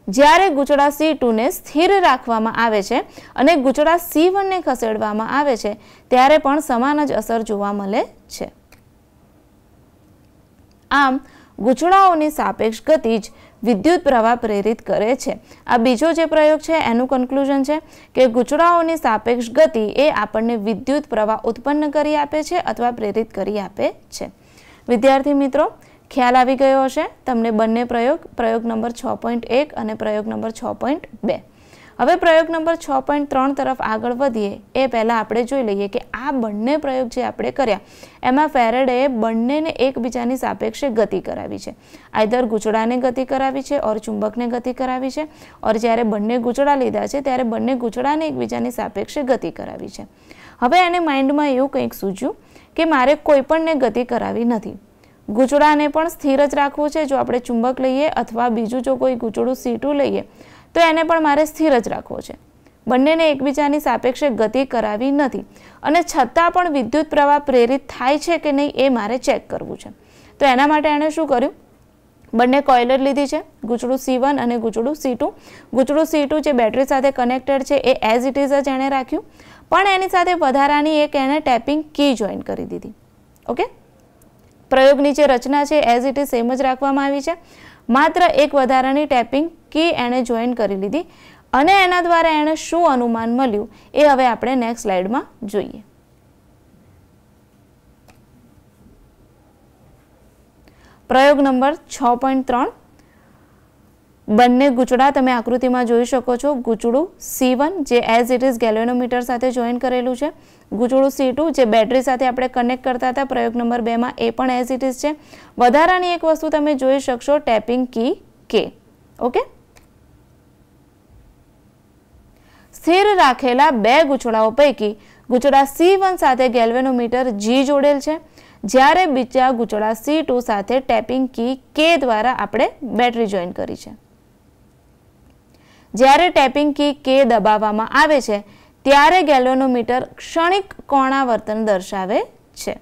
જ્યારે ગુચડા સી ટુને સ્થિર રાખવામાં આવે છે અને ગુચડા સી વનને ખસેડવામાં આવે છે ત્યારે પણ સમાન જ અસર જોવા મળે છે આમ ગુચડાઓની સાપેક્ષ ગતિ જ વિદ્યુત પ્રવાહ પ્રેરિત કરે છે આ બીજો જે પ્રયોગ છે એનું કન્ક્લુઝન છે કે ગુચડાઓની સાપેક્ષ ગતિ એ આપણને વિદ્યુત પ્રવાહ ઉત્પન્ન કરી આપે છે અથવા પ્રેરિત કરી આપે છે વિદ્યાર્થી મિત્રો ખ્યાલ આવી ગયો હશે તમને બંને પ્રયોગ પ્રયોગ નંબર છ પોઈન્ટ એક અને પ્રયોગ નંબર છ પોઈન્ટ બે હવે પ્રયોગ નંબર છ પોઈન્ટ ત્રણ તરફ આગળ વધીએ એ પહેલાં આપણે જોઈ લઈએ કે આ બંને પ્રયોગ જે આપણે કર્યા એમાં ફેરેડે બંનેને એકબીજાની સાપેક્ષે ગતિ કરાવી છે આઈધર ગૂંચડાને ગતિ કરાવી છે ઓર ચુંબકને ગતિ કરાવી છે ઓર જ્યારે બંને ગૂંચળા લીધા છે ત્યારે બંને ગૂંચળાને એકબીજાની સાપેક્ષે ગતિ કરાવી છે હવે એને માઇન્ડમાં એવું કંઈક સૂજ્યું કે મારે કોઈપણને ગતિ કરાવી નથી ગૂંચળાને પણ સ્થિર જ રાખવું છે જો આપણે ચુંબક લઈએ અથવા બીજું જો કોઈ ગૂંચળું સીટું લઈએ તો એને પણ મારે સ્થિર જ રાખવો છે બંનેને એકબીજાની સાપેક્ષે ગતિ કરાવી નથી અને છતાં પણ વિદ્યુત પ્રવાહ પ્રેરિત થાય છે કે નહીં એ મારે ચેક કરવું છે તો એના માટે એણે શું કર્યું બંને કોઇલર લીધી છે ગૂંચડું સી વન અને ગૂંચડું સી ટુ ગૂંચડું સી ટુ જે બેટરી સાથે કનેક્ટેડ છે એ એઝ ઇટ ઇઝ જ એણે રાખ્યું પણ એની સાથે વધારાની એક એણે ટેપિંગ કી જોઈન કરી દીધી ઓકે પ્રયોગની જે રચના છે એઝ ઇટ ઇઝ સેમ જ રાખવામાં આવી છે માત્ર એક વધારાની ટેપિંગ કી એણે જોઈન કરી લીધી અને એના દ્વારા એણે શું અનુમાન મળ્યું એ હવે આપણે નેક્સ્ટ સ્લાઇડમાં જોઈએ પ્રયોગ નંબર છ પોઈન્ટ ત્રણ બંને ગુચડા તમે આકૃતિમાં જોઈ શકો છો ગુચડું સી જે એઝ ઇટ ઇઝ ગેલોનોમીટર સાથે જોઈન કરેલું છે ગુચડું સી જે બેટરી સાથે આપણે કનેક્ટ કરતા હતા પ્રયોગ નંબર બેમાં એ પણ એઝ ઇટ ઇઝ છે વધારાની એક વસ્તુ તમે જોઈ શકશો ટેપિંગ કી કે ઓકે સ્થિર રાખેલા બે ગુચડાઓ પૈકી ગુચડા સી સાથે ગેલ્વેનોમીટર જી જોડેલ છે જ્યારે બીજા ગુચડા સી સાથે ટેપિંગ કી કે દ્વારા આપણે બેટરી જોઈન કરી છે જ્યારે ટેપિંગ કી કે દબાવવામાં આવે છે ત્યારે ગેલોનોમીટર ક્ષણિક કોણાવર્તન દર્શાવે છે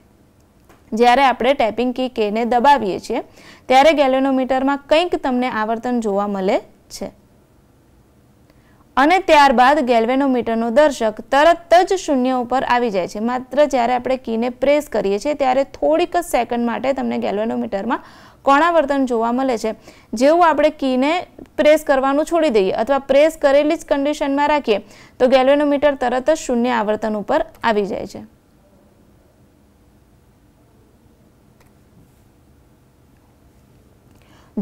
જ્યારે આપણે ટેપિંગ કી કેને દબાવીએ છીએ ત્યારે ગેલોનોમીટરમાં કંઈક તમને આવર્તન જોવા મળે છે અને ત્યારબાદ ગેલ્વેનોમીટરનો દર્શક તરત જ શૂન્ય ઉપર આવી જાય છે માત્ર જ્યારે આપણે કીને પ્રેસ કરીએ છીએ ત્યારે થોડીક જ સેકન્ડ માટે તમને ગેલ્વેનોમીટરમાં કોણાવર્તન જોવા મળે છે જેવું આપણે કીને પ્રેસ કરવાનું છોડી દઈએ અથવા પ્રેસ કરેલી જ કન્ડિશનમાં રાખીએ તો ગેલ્વેનોમીટર તરત જ શૂન્ય આવર્તન ઉપર આવી જાય છે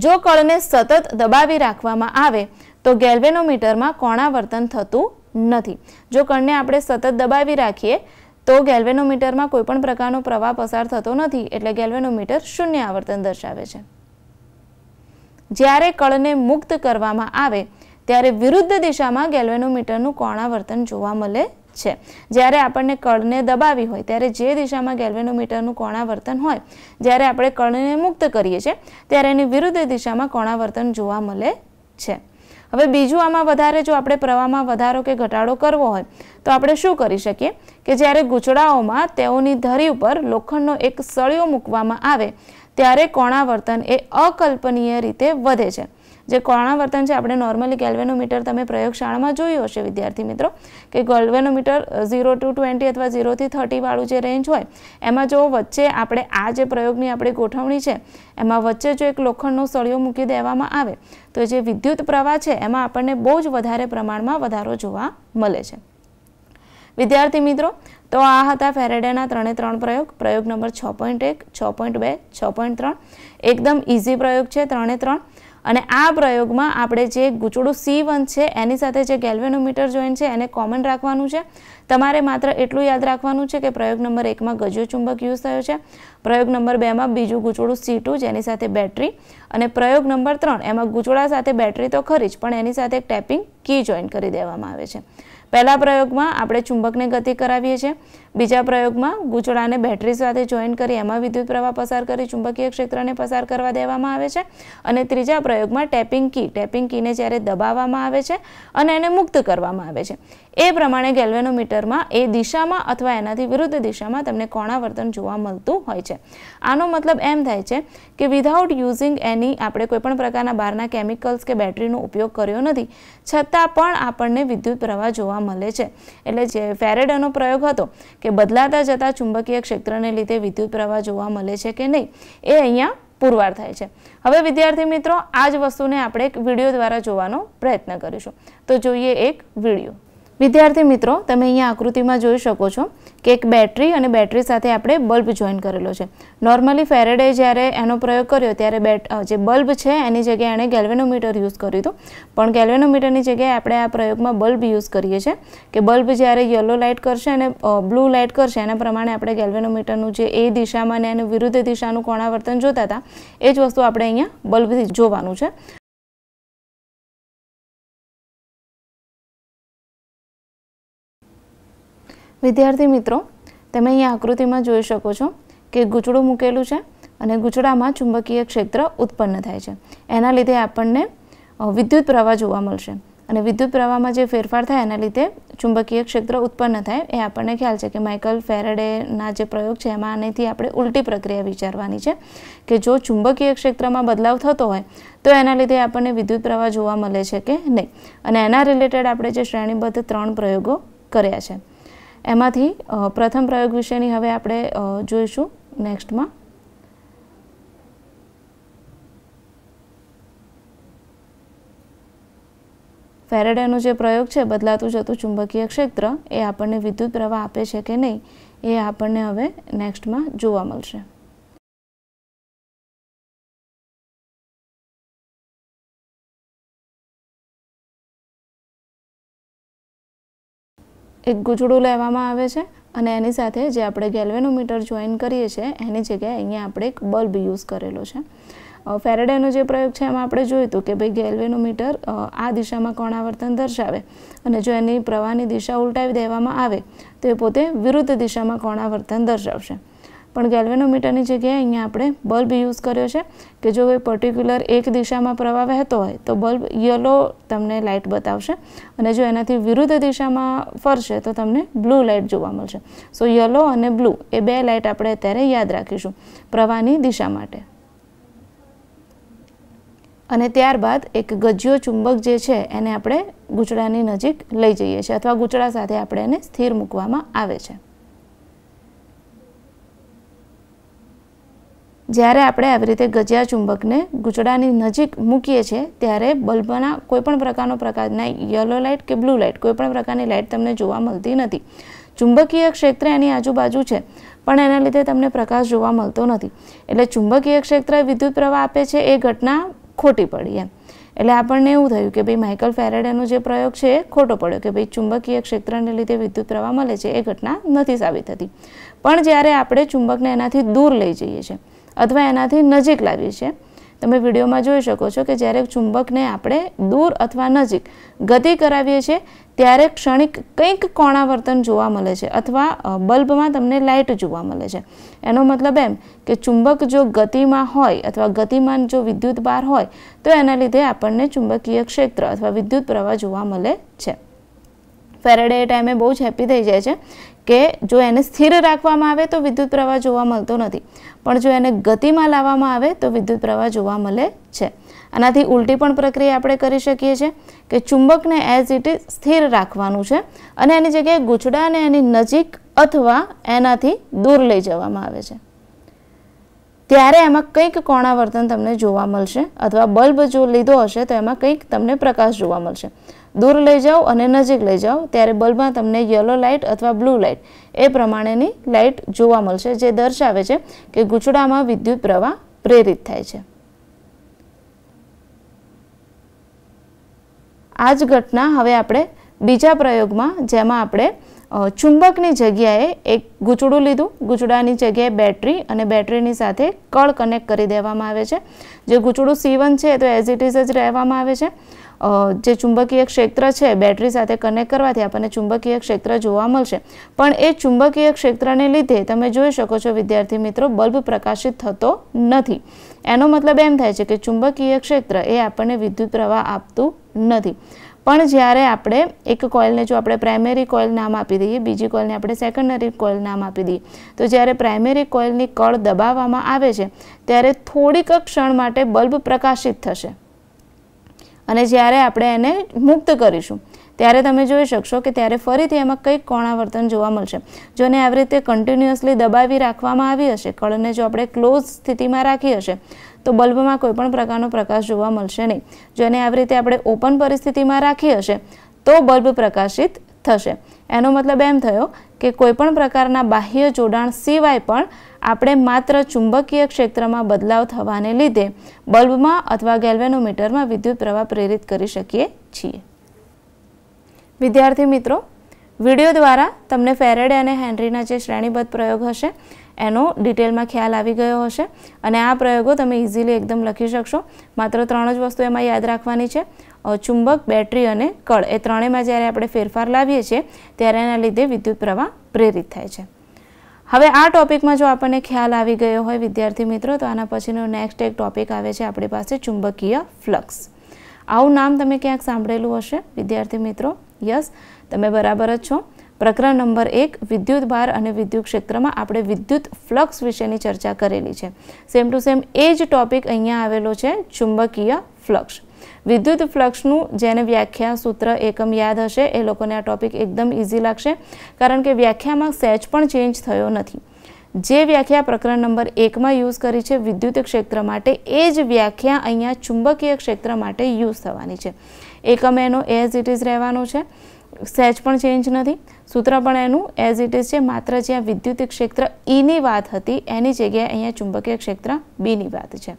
જો કળને સતત દબાવી રાખવામાં આવે તો ગેલ્વેનોમીટરમાં કોણા વર્તન થતું નથી જો કણને આપણે સતત દબાવી રાખીએ તો ગેલ્વેનોમીટરમાં કોઈ પણ પ્રકારનો પ્રવાહ પસાર થતો નથી એટલે ગેલ્વેનોમીટર શૂન્ય આવર્તન દર્શાવે છે જ્યારે કળને મુક્ત કરવામાં આવે ત્યારે વિરુદ્ધ દિશામાં ગેલ્વેનોમીટરનું કોણાવર્તન જોવા મળે છે જ્યારે આપણને કળને દબાવી હોય ત્યારે જે દિશામાં ગેલ્વેનોમીટરનું કોણાવર્તન હોય જ્યારે આપણે કળને મુક્ત કરીએ છીએ ત્યારે એની વિરુદ્ધ દિશામાં કોણાવર્તન જોવા મળે છે હવે બીજું આમાં વધારે જો આપણે પ્રવાહમાં વધારો કે ઘટાડો કરવો હોય તો આપણે શું કરી શકીએ કે જ્યારે ગૂંચળાઓમાં તેઓની ધરી ઉપર લોખંડનો એક સળિયો મૂકવામાં આવે ત્યારે કોણાવર્તન એ અકલ્પનીય રીતે વધે છે જે વર્તન છે આપણે નોર્મલી ગેલ્વેનોમીટર તમે પ્રયોગશાળામાં જોયું હશે વિદ્યાર્થી મિત્રો કે ગેલ્વેનોમીટર ઝીરો ટુ ટ્વેન્ટી અથવા ઝીરોથી થર્ટીવાળું જે રેન્જ હોય એમાં જો વચ્ચે આપણે આ જે પ્રયોગની આપણે ગોઠવણી છે એમાં વચ્ચે જો એક લોખંડનો સળિયો મૂકી દેવામાં આવે તો જે વિદ્યુત પ્રવાહ છે એમાં આપણને બહુ જ વધારે પ્રમાણમાં વધારો જોવા મળે છે વિદ્યાર્થી મિત્રો તો આ હતા ફેરેડેના ત્રણે ત્રણ પ્રયોગ પ્રયોગ નંબર છ પોઈન્ટ એક છ પોઈન્ટ બે છ પોઈન્ટ ત્રણ એકદમ ઇઝી પ્રયોગ છે ત્રણે ત્રણ અને આ પ્રયોગમાં આપણે જે ગૂંચળું સી વન છે એની સાથે જે ગેલ્વેનોમીટર જોઈન છે એને કોમન રાખવાનું છે તમારે માત્ર એટલું યાદ રાખવાનું છે કે પ્રયોગ નંબર એકમાં ગજ્યો ચુંબક યુઝ થયો છે પ્રયોગ નંબર બેમાં બીજું ગૂંચળું સી ટુ જેની સાથે બેટરી અને પ્રયોગ નંબર ત્રણ એમાં ગૂંચળા સાથે બેટરી તો ખરી જ પણ એની સાથે ટેપિંગ કી જોઈન કરી દેવામાં આવે છે પહેલા પ્રયોગમાં આપણે ચુંબકને ગતિ કરાવીએ છીએ બીજા પ્રયોગમાં ગૂંચળાને બેટરી સાથે જોઈન કરી એમાં વિદ્યુત પ્રવાહ પસાર કરી ચુંબકીય ક્ષેત્રને પસાર કરવા દેવામાં આવે છે અને ત્રીજા પ્રયોગમાં ટેપિંગ કી ટેપિંગ કીને જ્યારે દબાવવામાં આવે છે અને એને મુક્ત કરવામાં આવે છે એ પ્રમાણે ગેલ્વેનોમીટરમાં એ દિશામાં અથવા એનાથી વિરુદ્ધ દિશામાં તમને કોણાવર્તન જોવા મળતું હોય છે આનો મતલબ એમ થાય છે કે વિધાઉટ યુઝિંગ એની આપણે કોઈપણ પ્રકારના બહારના કેમિકલ્સ કે બેટરીનો ઉપયોગ કર્યો નથી છતાં પણ આપણને વિદ્યુત પ્રવાહ જોવા મળે છે એટલે જે ફેરેડનો પ્રયોગ હતો કે બદલાતા જતા ચુંબકીય ક્ષેત્રને લીધે વિદ્યુત પ્રવાહ જોવા મળે છે કે નહીં એ અહીંયા પુરવાર થાય છે હવે વિદ્યાર્થી મિત્રો આ જ વસ્તુને આપણે એક વિડીયો દ્વારા જોવાનો પ્રયત્ન કરીશું તો જોઈએ એક વિડીયો વિદ્યાર્થી મિત્રો તમે અહીંયા આકૃતિમાં જોઈ શકો છો કે એક બેટરી અને બેટરી સાથે આપણે બલ્બ જોઈન કરેલો છે નોર્મલી ફેરેડે જ્યારે એનો પ્રયોગ કર્યો ત્યારે બેટ જે બલ્બ છે એની જગ્યાએ એણે ગેલ્વેનોમીટર યુઝ કર્યું હતું પણ ગેલ્વેનોમીટરની જગ્યાએ આપણે આ પ્રયોગમાં બલ્બ યુઝ કરીએ છીએ કે બલ્બ જ્યારે યલો લાઇટ કરશે અને બ્લુ લાઇટ કરશે એના પ્રમાણે આપણે ગેલ્વેનોમીટરનું જે એ દિશામાં અને એનું વિરુદ્ધ દિશાનું કોણાવર્તન જોતા હતા એ જ વસ્તુ આપણે અહીંયા બલ્બથી જોવાનું છે વિદ્યાર્થી મિત્રો તમે અહીં આકૃતિમાં જોઈ શકો છો કે ગૂંચળું મૂકેલું છે અને ગૂંચળામાં ચુંબકીય ક્ષેત્ર ઉત્પન્ન થાય છે એના લીધે આપણને વિદ્યુત પ્રવાહ જોવા મળશે અને વિદ્યુત પ્રવાહમાં જે ફેરફાર થાય એના લીધે ચુંબકીય ક્ષેત્ર ઉત્પન્ન થાય એ આપણને ખ્યાલ છે કે માઇકલ ફેરેડેના જે પ્રયોગ છે એમાં આનેથી આપણે ઉલટી પ્રક્રિયા વિચારવાની છે કે જો ચુંબકીય ક્ષેત્રમાં બદલાવ થતો હોય તો એના લીધે આપણને વિદ્યુત પ્રવાહ જોવા મળે છે કે નહીં અને એના રિલેટેડ આપણે જે શ્રેણીબદ્ધ ત્રણ પ્રયોગો કર્યા છે એમાંથી પ્રથમ પ્રયોગ વિશેની હવે આપણે જોઈશું નેક્સ્ટમાં ફેરેડેનો જે પ્રયોગ છે બદલાતું જતું ચુંબકીય ક્ષેત્ર એ આપણને વિદ્યુત પ્રવાહ આપે છે કે નહીં એ આપણને હવે નેક્સ્ટમાં જોવા મળશે એક ગૂંચડું લેવામાં આવે છે અને એની સાથે જે આપણે ગેલ્વેનોમીટર જોઈન કરીએ છીએ એની જગ્યાએ અહીંયા આપણે એક બલ્બ યુઝ કરેલો છે ફેરેડેનો જે પ્રયોગ છે એમાં આપણે જોયું હતું કે ભાઈ ગેલ્વેનોમીટર આ દિશામાં કોણાવર્તન દર્શાવે અને જો એની પ્રવાહની દિશા ઉલટાવી દેવામાં આવે તો એ પોતે વિરુદ્ધ દિશામાં કોણાવર્તન દર્શાવશે પણ ગેલ્વેનોમીટરની જગ્યાએ અહીંયા આપણે બલ્બ યુઝ કર્યો છે કે જો એ પર્ટિક્યુલર એક દિશામાં પ્રવાહ વહેતો હોય તો બલ્બ યલો તમને લાઇટ બતાવશે અને જો એનાથી વિરુદ્ધ દિશામાં ફરશે તો તમને બ્લુ લાઇટ જોવા મળશે સો યલો અને બ્લુ એ બે લાઇટ આપણે અત્યારે યાદ રાખીશું પ્રવાહની દિશા માટે અને ત્યારબાદ એક ગજ્યો ચુંબક જે છે એને આપણે ગૂંચળાની નજીક લઈ જઈએ છીએ અથવા ગૂંચળા સાથે આપણે એને સ્થિર મૂકવામાં આવે છે જ્યારે આપણે આવી રીતે ગજિયા ચુંબકને ગૂંચળાની નજીક મૂકીએ છીએ ત્યારે બલ્બના કોઈપણ પ્રકારનો પ્રકારના યલો લાઇટ કે બ્લુ લાઇટ કોઈપણ પ્રકારની લાઇટ તમને જોવા મળતી નથી ચુંબકીય ક્ષેત્ર એની આજુબાજુ છે પણ એના લીધે તમને પ્રકાશ જોવા મળતો નથી એટલે ચુંબકીય ક્ષેત્ર વિદ્યુત પ્રવાહ આપે છે એ ઘટના ખોટી પડી એમ એટલે આપણને એવું થયું કે ભાઈ માઇકલ ફેરેડેનો જે પ્રયોગ છે એ ખોટો પડ્યો કે ભાઈ ચુંબકીય ક્ષેત્રને લીધે વિદ્યુત પ્રવાહ મળે છે એ ઘટના નથી સાબિત થતી પણ જ્યારે આપણે ચુંબકને એનાથી દૂર લઈ જઈએ છીએ અથવા એનાથી નજીક લાવી છે તમે વિડીયોમાં જોઈ શકો છો કે જ્યારે ચુંબકને આપણે દૂર અથવા નજીક ગતિ કરાવીએ છીએ ત્યારે ક્ષણિક કંઈક કોણાવર્તન જોવા મળે છે અથવા બલ્બમાં તમને લાઇટ જોવા મળે છે એનો મતલબ એમ કે ચુંબક જો ગતિમાં હોય અથવા ગતિમાન જો વિદ્યુત બાર હોય તો એના લીધે આપણને ચુંબકીય ક્ષેત્ર અથવા વિદ્યુત પ્રવાહ જોવા મળે છે ફેરેડે ટાઈમે બહુ જ હેપી થઈ જાય છે કે જો એને સ્થિર રાખવામાં આવે તો વિદ્યુત પ્રવાહ જોવા મળતો નથી પણ જો એને ગતિમાં લાવવામાં આવે તો વિદ્યુત પ્રવાહ જોવા મળે છે આનાથી ઉલટી પણ પ્રક્રિયા આપણે કરી શકીએ છીએ કે ચુંબકને એઝ ઇટ ઇઝ સ્થિર રાખવાનું છે અને એની જગ્યાએ ગૂંચડાને એની નજીક અથવા એનાથી દૂર લઈ જવામાં આવે છે ત્યારે એમાં કંઈક કોણાવર્તન તમને જોવા મળશે અથવા બલ્બ જો લીધો હશે તો એમાં કંઈક તમને પ્રકાશ જોવા મળશે દૂર લઈ જાઓ અને નજીક લઈ જાઓ ત્યારે બલ્બમાં તમને યલો લાઇટ અથવા બ્લુ લાઇટ એ પ્રમાણેની લાઇટ જોવા મળશે જે દર્શાવે છે કે ગૂંચડામાં વિદ્યુત પ્રવાહ પ્રેરિત થાય છે આ જ ઘટના હવે આપણે બીજા પ્રયોગમાં જેમાં આપણે ચુંબકની જગ્યાએ એક ગૂંચડું લીધું ગૂંચડાની જગ્યાએ બેટરી અને બેટરીની સાથે કળ કનેક્ટ કરી દેવામાં આવે છે જે ગૂંચડું સીવન છે તો એઝ ઇટ ઇઝ જ રહેવામાં આવે છે જે ચુંબકીય ક્ષેત્ર છે બેટરી સાથે કનેક્ટ કરવાથી આપણને ચુંબકીય ક્ષેત્ર જોવા મળશે પણ એ ચુંબકીય ક્ષેત્રને લીધે તમે જોઈ શકો છો વિદ્યાર્થી મિત્રો બલ્બ પ્રકાશિત થતો નથી એનો મતલબ એમ થાય છે કે ચુંબકીય ક્ષેત્ર એ આપણને વિદ્યુત પ્રવાહ આપતું નથી પણ જ્યારે આપણે એક કોઇલને જો આપણે પ્રાઇમરી કોઇલ નામ આપી દઈએ બીજી કોઇલને આપણે સેકન્ડરી કોઇલ નામ આપી દઈએ તો જ્યારે પ્રાઇમરી કોઇલની કળ દબાવવામાં આવે છે ત્યારે થોડીક ક્ષણ માટે બલ્બ પ્રકાશિત થશે અને જ્યારે આપણે એને મુક્ત કરીશું ત્યારે તમે જોઈ શકશો કે ત્યારે ફરીથી એમાં કંઈક કોણાવર્તન જોવા મળશે જો એને આવી રીતે કન્ટિન્યુઅસલી દબાવી રાખવામાં આવી હશે કળને જો આપણે ક્લોઝ સ્થિતિમાં રાખી હશે તો બલ્બમાં કોઈપણ પ્રકારનો પ્રકાશ જોવા મળશે નહીં જો એને આવી રીતે આપણે ઓપન પરિસ્થિતિમાં રાખી હશે તો બલ્બ પ્રકાશિત થશે એનો મતલબ એમ થયો કે કોઈપણ પ્રકારના બાહ્ય જોડાણ સિવાય પણ આપણે માત્ર ચુંબકીય ક્ષેત્રમાં બદલાવ થવાને લીધે બલ્બમાં અથવા ગેલ્વેનોમીટરમાં વિદ્યુત પ્રવાહ પ્રેરિત કરી શકીએ છીએ વિદ્યાર્થી મિત્રો વિડિયો દ્વારા તમને ફેરેડે અને હેનરીના જે શ્રેણીબદ્ધ પ્રયોગ હશે એનો ડિટેલમાં ખ્યાલ આવી ગયો હશે અને આ પ્રયોગો તમે ઇઝીલી એકદમ લખી શકશો માત્ર ત્રણ જ વસ્તુ એમાં યાદ રાખવાની છે ચુંબક બેટરી અને કળ એ ત્રણેયમાં જ્યારે આપણે ફેરફાર લાવીએ છીએ ત્યારે એના લીધે વિદ્યુત પ્રવાહ પ્રેરિત થાય છે હવે આ ટોપિકમાં જો આપણને ખ્યાલ આવી ગયો હોય વિદ્યાર્થી મિત્રો તો આના પછીનો નેક્સ્ટ એક ટોપિક આવે છે આપણી પાસે ચુંબકીય ફ્લક્સ આવું નામ તમે ક્યાંક સાંભળેલું હશે વિદ્યાર્થી મિત્રો યસ તમે બરાબર જ છો પ્રકરણ નંબર એક વિદ્યુત ભાર અને વિદ્યુત ક્ષેત્રમાં આપણે વિદ્યુત ફ્લક્સ વિશેની ચર્ચા કરેલી છે સેમ ટુ સેમ એ જ ટોપિક અહીંયા આવેલો છે ચુંબકીય ફ્લક્સ વિદ્યુત ફ્લક્સનું જેને વ્યાખ્યા સૂત્ર એકમ યાદ હશે એ લોકોને આ ટોપિક એકદમ ઇઝી લાગશે કારણ કે વ્યાખ્યામાં સહેજ પણ ચેન્જ થયો નથી જે વ્યાખ્યા પ્રકરણ નંબર એકમાં યુઝ કરી છે વિદ્યુત ક્ષેત્ર માટે એ જ વ્યાખ્યા અહીંયા ચુંબકીય ક્ષેત્ર માટે યુઝ થવાની છે એકમ એનો એઝ ઇટ ઇઝ રહેવાનો છે સહેજ પણ ચેન્જ નથી સૂત્ર પણ એનું એઝ ઇટ ઇઝ છે માત્ર જ્યાં વિદ્યુત ક્ષેત્ર ઈની e વાત હતી એની જગ્યાએ અહીંયા ચુંબકીય ક્ષેત્ર બીની વાત છે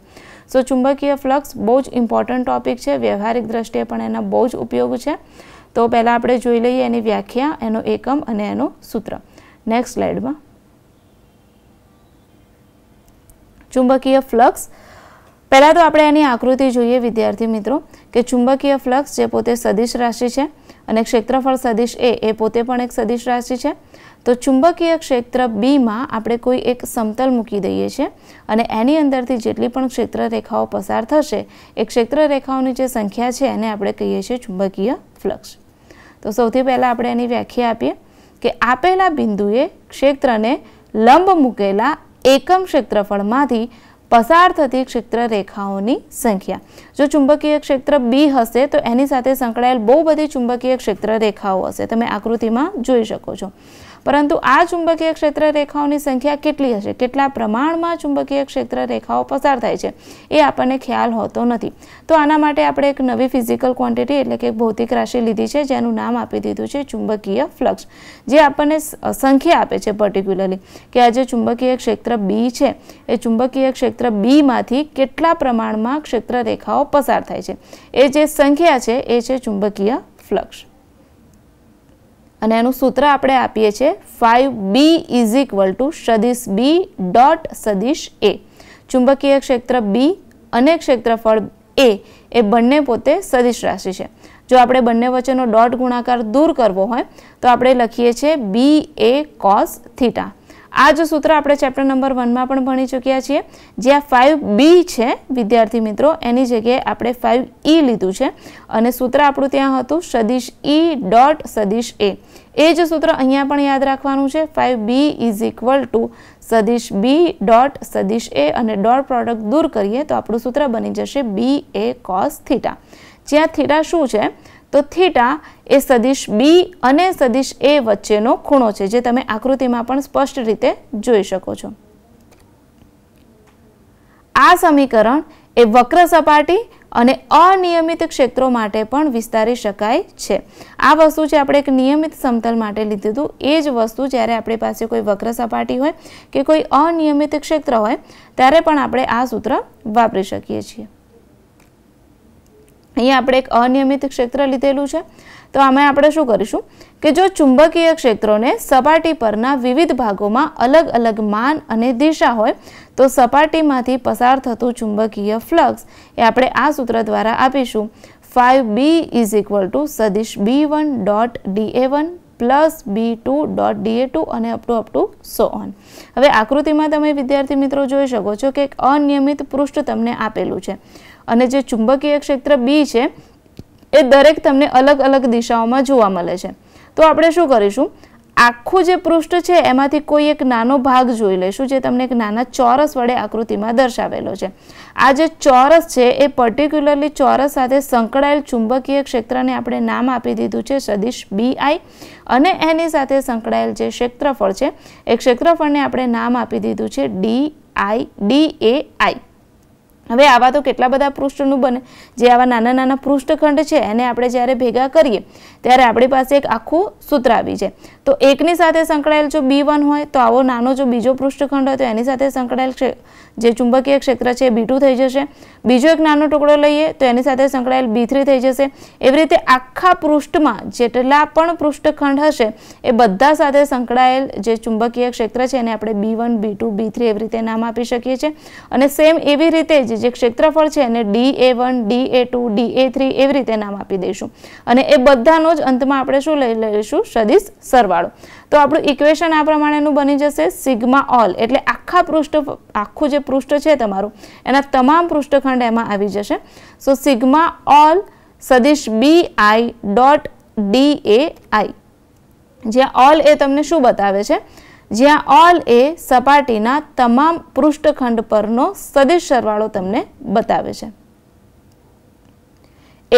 સો ચુંબકીય ફ્લક્સ બહુ જ ઇમ્પોર્ટન્ટ ટોપિક છે વ્યવહારિક દ્રષ્ટિએ પણ એનો બહુ જ ઉપયોગ છે તો પહેલાં આપણે જોઈ લઈએ એની વ્યાખ્યા એનો એકમ અને એનું સૂત્ર નેક્સ્ટ સ્લાઇડમાં ચુંબકીય ફ્લક્સ પહેલાં તો આપણે એની આકૃતિ જોઈએ વિદ્યાર્થી મિત્રો કે ચુંબકીય ફ્લક્સ જે પોતે સદિશ રાશિ છે અને ક્ષેત્રફળ સદિશ એ એ પોતે પણ એક સદિશ રાશિ છે તો ચુંબકીય ક્ષેત્ર બીમાં આપણે કોઈ એક સમતલ મૂકી દઈએ છીએ અને એની અંદરથી જેટલી પણ ક્ષેત્ર રેખાઓ પસાર થશે એ ક્ષેત્ર રેખાઓની જે સંખ્યા છે એને આપણે કહીએ છીએ ચુંબકીય ફ્લક્ષ તો સૌથી પહેલાં આપણે એની વ્યાખ્યા આપીએ કે આપેલા બિંદુએ ક્ષેત્રને લંબ મૂકેલા એકમ ક્ષેત્રફળમાંથી પસાર થતી ક્ષેત્ર રેખાઓની સંખ્યા જો ચુંબકીય ક્ષેત્ર બી હશે તો એની સાથે સંકળાયેલ બહુ બધી ચુંબકીય ક્ષેત્ર રેખાઓ હશે તમે આકૃતિમાં જોઈ શકો છો પરંતુ આ ચુંબકીય ક્ષેત્ર રેખાઓની સંખ્યા કેટલી હશે કેટલા પ્રમાણમાં ચુંબકીય ક્ષેત્ર રેખાઓ પસાર થાય છે એ આપણને ખ્યાલ હોતો નથી તો આના માટે આપણે એક નવી ફિઝિકલ ક્વોન્ટિટી એટલે કે ભૌતિક રાશિ લીધી છે જેનું નામ આપી દીધું છે ચુંબકીય ફ્લક્ષ જે આપણને સંખ્યા આપે છે પર્ટિક્યુલરલી કે આ જે ચુંબકીય ક્ષેત્ર બી છે એ ચુંબકીય ક્ષેત્ર બીમાંથી કેટલા પ્રમાણમાં ક્ષેત્ર રેખાઓ પસાર થાય છે એ જે સંખ્યા છે એ છે ચુંબકીય ફ્લક્ષ અને એનું સૂત્ર આપણે આપીએ છીએ five B is equal to સદીશ બી ડોટ સદીશ એ ચુંબકીય ક્ષેત્ર બી અને ક્ષેત્રફળ એ એ બંને પોતે સદિશ રાશિ છે જો આપણે બંને વચ્ચેનો ડોટ ગુણાકાર દૂર કરવો હોય તો આપણે લખીએ છીએ બી એ કોસ થીટા આ જ સૂત્ર આપણે ચેપ્ટર નંબર વનમાં પણ ભણી ચૂક્યા છીએ જ્યાં ફાઇવ બી છે વિદ્યાર્થી મિત્રો એની જગ્યાએ આપણે ફાઇવ ઈ e લીધું છે અને સૂત્ર આપણું ત્યાં હતું સદીશ ઈ e ડોટ સદીશ એ એ જ સૂત્ર અહીંયા પણ યાદ રાખવાનું છે five B is equal to સદીશ બી ડોટ સદીશ એ અને ડોટ પ્રોડક્ટ દૂર કરીએ તો આપણું સૂત્ર બની જશે બી એ કોસ થીટા જ્યાં થીટા શું છે તો થીટા એ સદિશ બી અને સદિશ એ વચ્ચેનો ખૂણો છે જે તમે આકૃતિમાં પણ સ્પષ્ટ રીતે જોઈ શકો છો આ સમીકરણ એ વક્ર સપાટી અને અનિયમિત ક્ષેત્રો માટે પણ વિસ્તારી શકાય છે આ વસ્તુ છે આપણે એક નિયમિત સમતલ માટે લીધું હતું એ જ વસ્તુ જ્યારે આપણી પાસે કોઈ વક્ર સપાટી હોય કે કોઈ અનિયમિત ક્ષેત્ર હોય ત્યારે પણ આપણે આ સૂત્ર વાપરી શકીએ છીએ અહીંયા આપણે એક અનિયમિત ક્ષેત્ર લીધેલું છે તો આમાં આપણે શું કરીશું કે જો ચુંબકીય ક્ષેત્રોને સપાટી પરના વિવિધ ભાગોમાં અલગ અલગ માન અને દિશા હોય તો સપાટીમાંથી પસાર થતું ચુંબકીય ફ્લક્સ એ આપણે આ સૂત્ર દ્વારા આપીશું five B is equal to સદીશ B one dot D A one plus B two dot DA two અને up to up to so on હવે આકૃતિમાં તમે વિદ્યાર્થી મિત્રો જોઈ શકો છો કે એક અનિયમિત પૃષ્ઠ તમને આપેલું છે અને જે ચુંબકીય ક્ષેત્ર બી છે એ દરેક તમને અલગ અલગ દિશાઓમાં જોવા મળે છે તો આપણે શું કરીશું આખું જે પૃષ્ઠ છે એમાંથી કોઈ એક નાનો ભાગ જોઈ લઈશું જે તમને એક નાના ચોરસ વડે આકૃતિમાં દર્શાવેલો છે આ જે ચોરસ છે એ પર્ટિક્યુલરલી ચોરસ સાથે સંકળાયેલ ચુંબકીય ક્ષેત્રને આપણે નામ આપી દીધું છે સદિશ બીઆઈ અને એની સાથે સંકળાયેલ જે ક્ષેત્રફળ છે એ ક્ષેત્રફળને આપણે નામ આપી દીધું છે ડી આઈ ડી એ આઈ હવે આવા તો કેટલા બધા પૃષ્ઠનું બને જે આવા નાના નાના પૃષ્ઠખંડ છે એને આપણે જ્યારે ભેગા કરીએ ત્યારે આપણી પાસે એક આખું સૂત્ર આવી જાય તો એકની સાથે સંકળાયેલ જો બી હોય તો આવો નાનો જો બીજો પૃષ્ઠખંડ હોય તો એની સાથે સંકળાયેલ જે ચુંબકીય ક્ષેત્ર છે બી થઈ જશે બીજો એક નાનો ટુકડો લઈએ તો એની સાથે સંકળાયેલ બી થઈ જશે એવી રીતે આખા પૃષ્ઠમાં જેટલા પણ પૃષ્ઠખંડ હશે એ બધા સાથે સંકળાયેલ જે ચુંબકીય ક્ષેત્ર છે એને આપણે બી વન બી ટુ એવી રીતે નામ આપી શકીએ છીએ અને સેમ એવી રીતે જ જે ક્ષેત્રફળ છે એને D A one D A two D A three એવી રીતે નામ આપી દઈશું અને એ બધાનો જ અંતમાં આપણે શું લઈ લઈશું સદીશ સરવાળો તો આપણું ઇક્વેશન આ પ્રમાણેનું બની જશે સિગ્મા ઓલ એટલે આખા પૃષ્ઠ આખું જે પૃષ્ઠ છે તમારું એના તમામ પૃષ્ઠખંડ એમાં આવી જશે સો સિગ્મા ઓલ સદીશ બી આઈ ડોટ ડી એ આઈ જ્યાં ઓલ એ તમને શું બતાવે છે જ્યાં ઓલ એ સપાટીના તમામ પૃષ્ઠખંડ પરનો સદિશ સરવાળો તમને બતાવે છે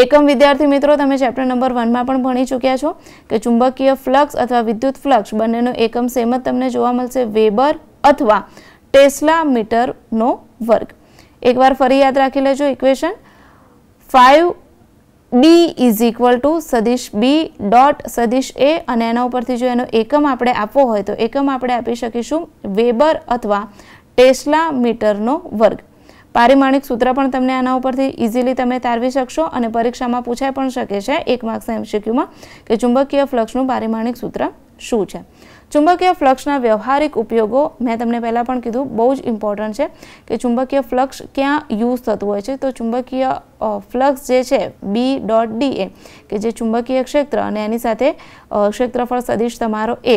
એકમ વિદ્યાર્થી મિત્રો તમે ચેપ્ટર નંબર વનમાં પણ ભણી ચૂક્યા છો કે ચુંબકીય ફ્લક્સ અથવા વિદ્યુત ફ્લક્સ બંનેનો એકમ સેમ જ તમને જોવા મળશે વેબર અથવા ટેસ્લા મીટરનો વર્ગ એકવાર ફરી યાદ રાખી લેજો equation five D is equal to સદીશ બી ડોટ સદીશ એ અને એના ઉપરથી જો એનો એકમ આપણે આપવો હોય તો એકમ આપણે આપી શકીશું વેબર અથવા ટેસ્લા મીટરનો વર્ગ પારિમાણિક સૂત્ર પણ તમને આના ઉપરથી ઇઝીલી તમે તારવી શકશો અને પરીક્ષામાં પૂછાય પણ શકે છે એક માર્ક્સના એમસીક્યુમાં કે ચુંબકીય ફ્લક્ષનું પારિમાણિક સૂત્ર શું છે ચુંબકીય ફ્લક્સના વ્યવહારિક ઉપયોગો મેં તમને પહેલાં પણ કીધું બહુ જ ઇમ્પોર્ટન્ટ છે કે ચુંબકીય ફ્લક્સ ક્યાં યુઝ થતું હોય છે તો ચુંબકીય ફ્લક્સ જે છે બી ડોટ ડી એ કે જે ચુંબકીય ક્ષેત્ર અને એની સાથે ક્ષેત્રફળ સદિશ તમારો એ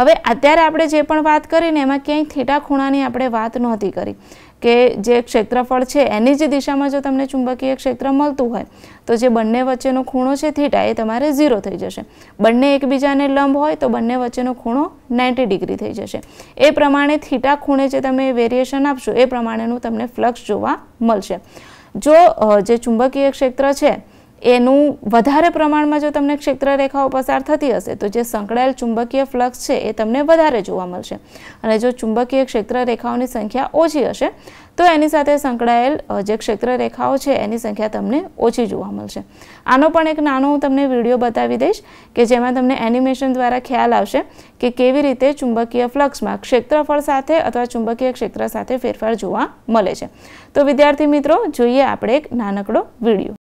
હવે અત્યારે આપણે જે પણ વાત કરીને એમાં ક્યાંય થેટા ખૂણાની આપણે વાત નહોતી કરી કે જે ક્ષેત્રફળ છે એની જ દિશામાં જો તમને ચુંબકીય ક્ષેત્ર મળતું હોય તો જે બંને વચ્ચેનો ખૂણો છે થીટા એ તમારે ઝીરો થઈ જશે બંને એકબીજાને લંબ હોય તો બંને વચ્ચેનો ખૂણો નાઇન્ટી ડિગ્રી થઈ જશે એ પ્રમાણે થીટા ખૂણે જે તમે વેરિએશન આપશો એ પ્રમાણેનું તમને ફ્લક્ષ જોવા મળશે જો જે ચુંબકીય ક્ષેત્ર છે એનું વધારે પ્રમાણમાં જો તમને ક્ષેત્ર રેખાઓ પસાર થતી હશે તો જે સંકળાયેલ ચુંબકીય ફ્લક્સ છે એ તમને વધારે જોવા મળશે અને જો ચુંબકીય ક્ષેત્ર રેખાઓની સંખ્યા ઓછી હશે તો એની સાથે સંકળાયેલ જે ક્ષેત્ર રેખાઓ છે એની સંખ્યા તમને ઓછી જોવા મળશે આનો પણ એક નાનો હું તમને વિડીયો બતાવી દઈશ કે જેમાં તમને એનિમેશન દ્વારા ખ્યાલ આવશે કે કેવી રીતે ચુંબકીય ફ્લક્સમાં ક્ષેત્રફળ સાથે અથવા ચુંબકીય ક્ષેત્ર સાથે ફેરફાર જોવા મળે છે તો વિદ્યાર્થી મિત્રો જોઈએ આપણે એક નાનકડો વિડીયો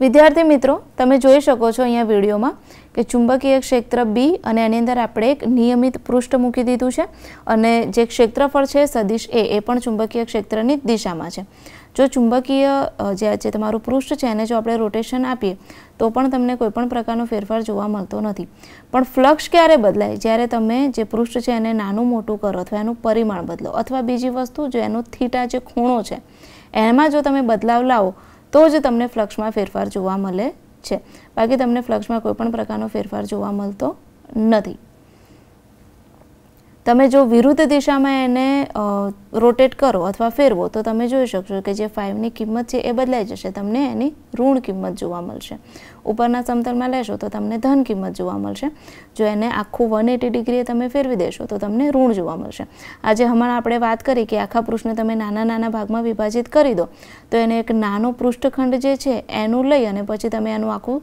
વિદ્યાર્થી મિત્રો તમે જોઈ શકો છો અહીંયા વિડીયોમાં કે ચુંબકીય ક્ષેત્ર બી અને એની અંદર આપણે એક નિયમિત પૃષ્ઠ મૂકી દીધું છે અને જે ક્ષેત્રફળ છે સદીશ એ એ પણ ચુંબકીય ક્ષેત્રની દિશામાં છે જો ચુંબકીય જે તમારું પૃષ્ઠ છે એને જો આપણે રોટેશન આપીએ તો પણ તમને કોઈપણ પ્રકારનો ફેરફાર જોવા મળતો નથી પણ ફ્લક્ષ ક્યારે બદલાય જ્યારે તમે જે પૃષ્ઠ છે એને નાનું મોટું કરો અથવા એનું પરિમાણ બદલો અથવા બીજી વસ્તુ જો એનો થીટા જે ખૂણો છે એમાં જો તમે બદલાવ લાવો તો જ તમને ફ્લક્સમાં ફેરફાર જોવા મળે છે બાકી તમને ફ્લક્સમાં કોઈપણ પ્રકારનો ફેરફાર જોવા મળતો નથી તમે જો વિરુદ્ધ દિશામાં એને રોટેટ કરો અથવા ફેરવો તો તમે જોઈ શકશો કે જે ફાઇવની કિંમત છે એ બદલાઈ જશે તમને એની ઋણ કિંમત જોવા મળશે ઉપરના સમતલમાં લેશો તો તમને ધન કિંમત જોવા મળશે જો એને આખું વન એટી ડિગ્રીએ તમે ફેરવી દેશો તો તમને ઋણ જોવા મળશે આજે હમણાં આપણે વાત કરી કે આખા પૃષ્ઠને તમે નાના નાના ભાગમાં વિભાજિત કરી દો તો એને એક નાનો પૃષ્ઠખંડ જે છે એનું લઈ અને પછી તમે એનું આખું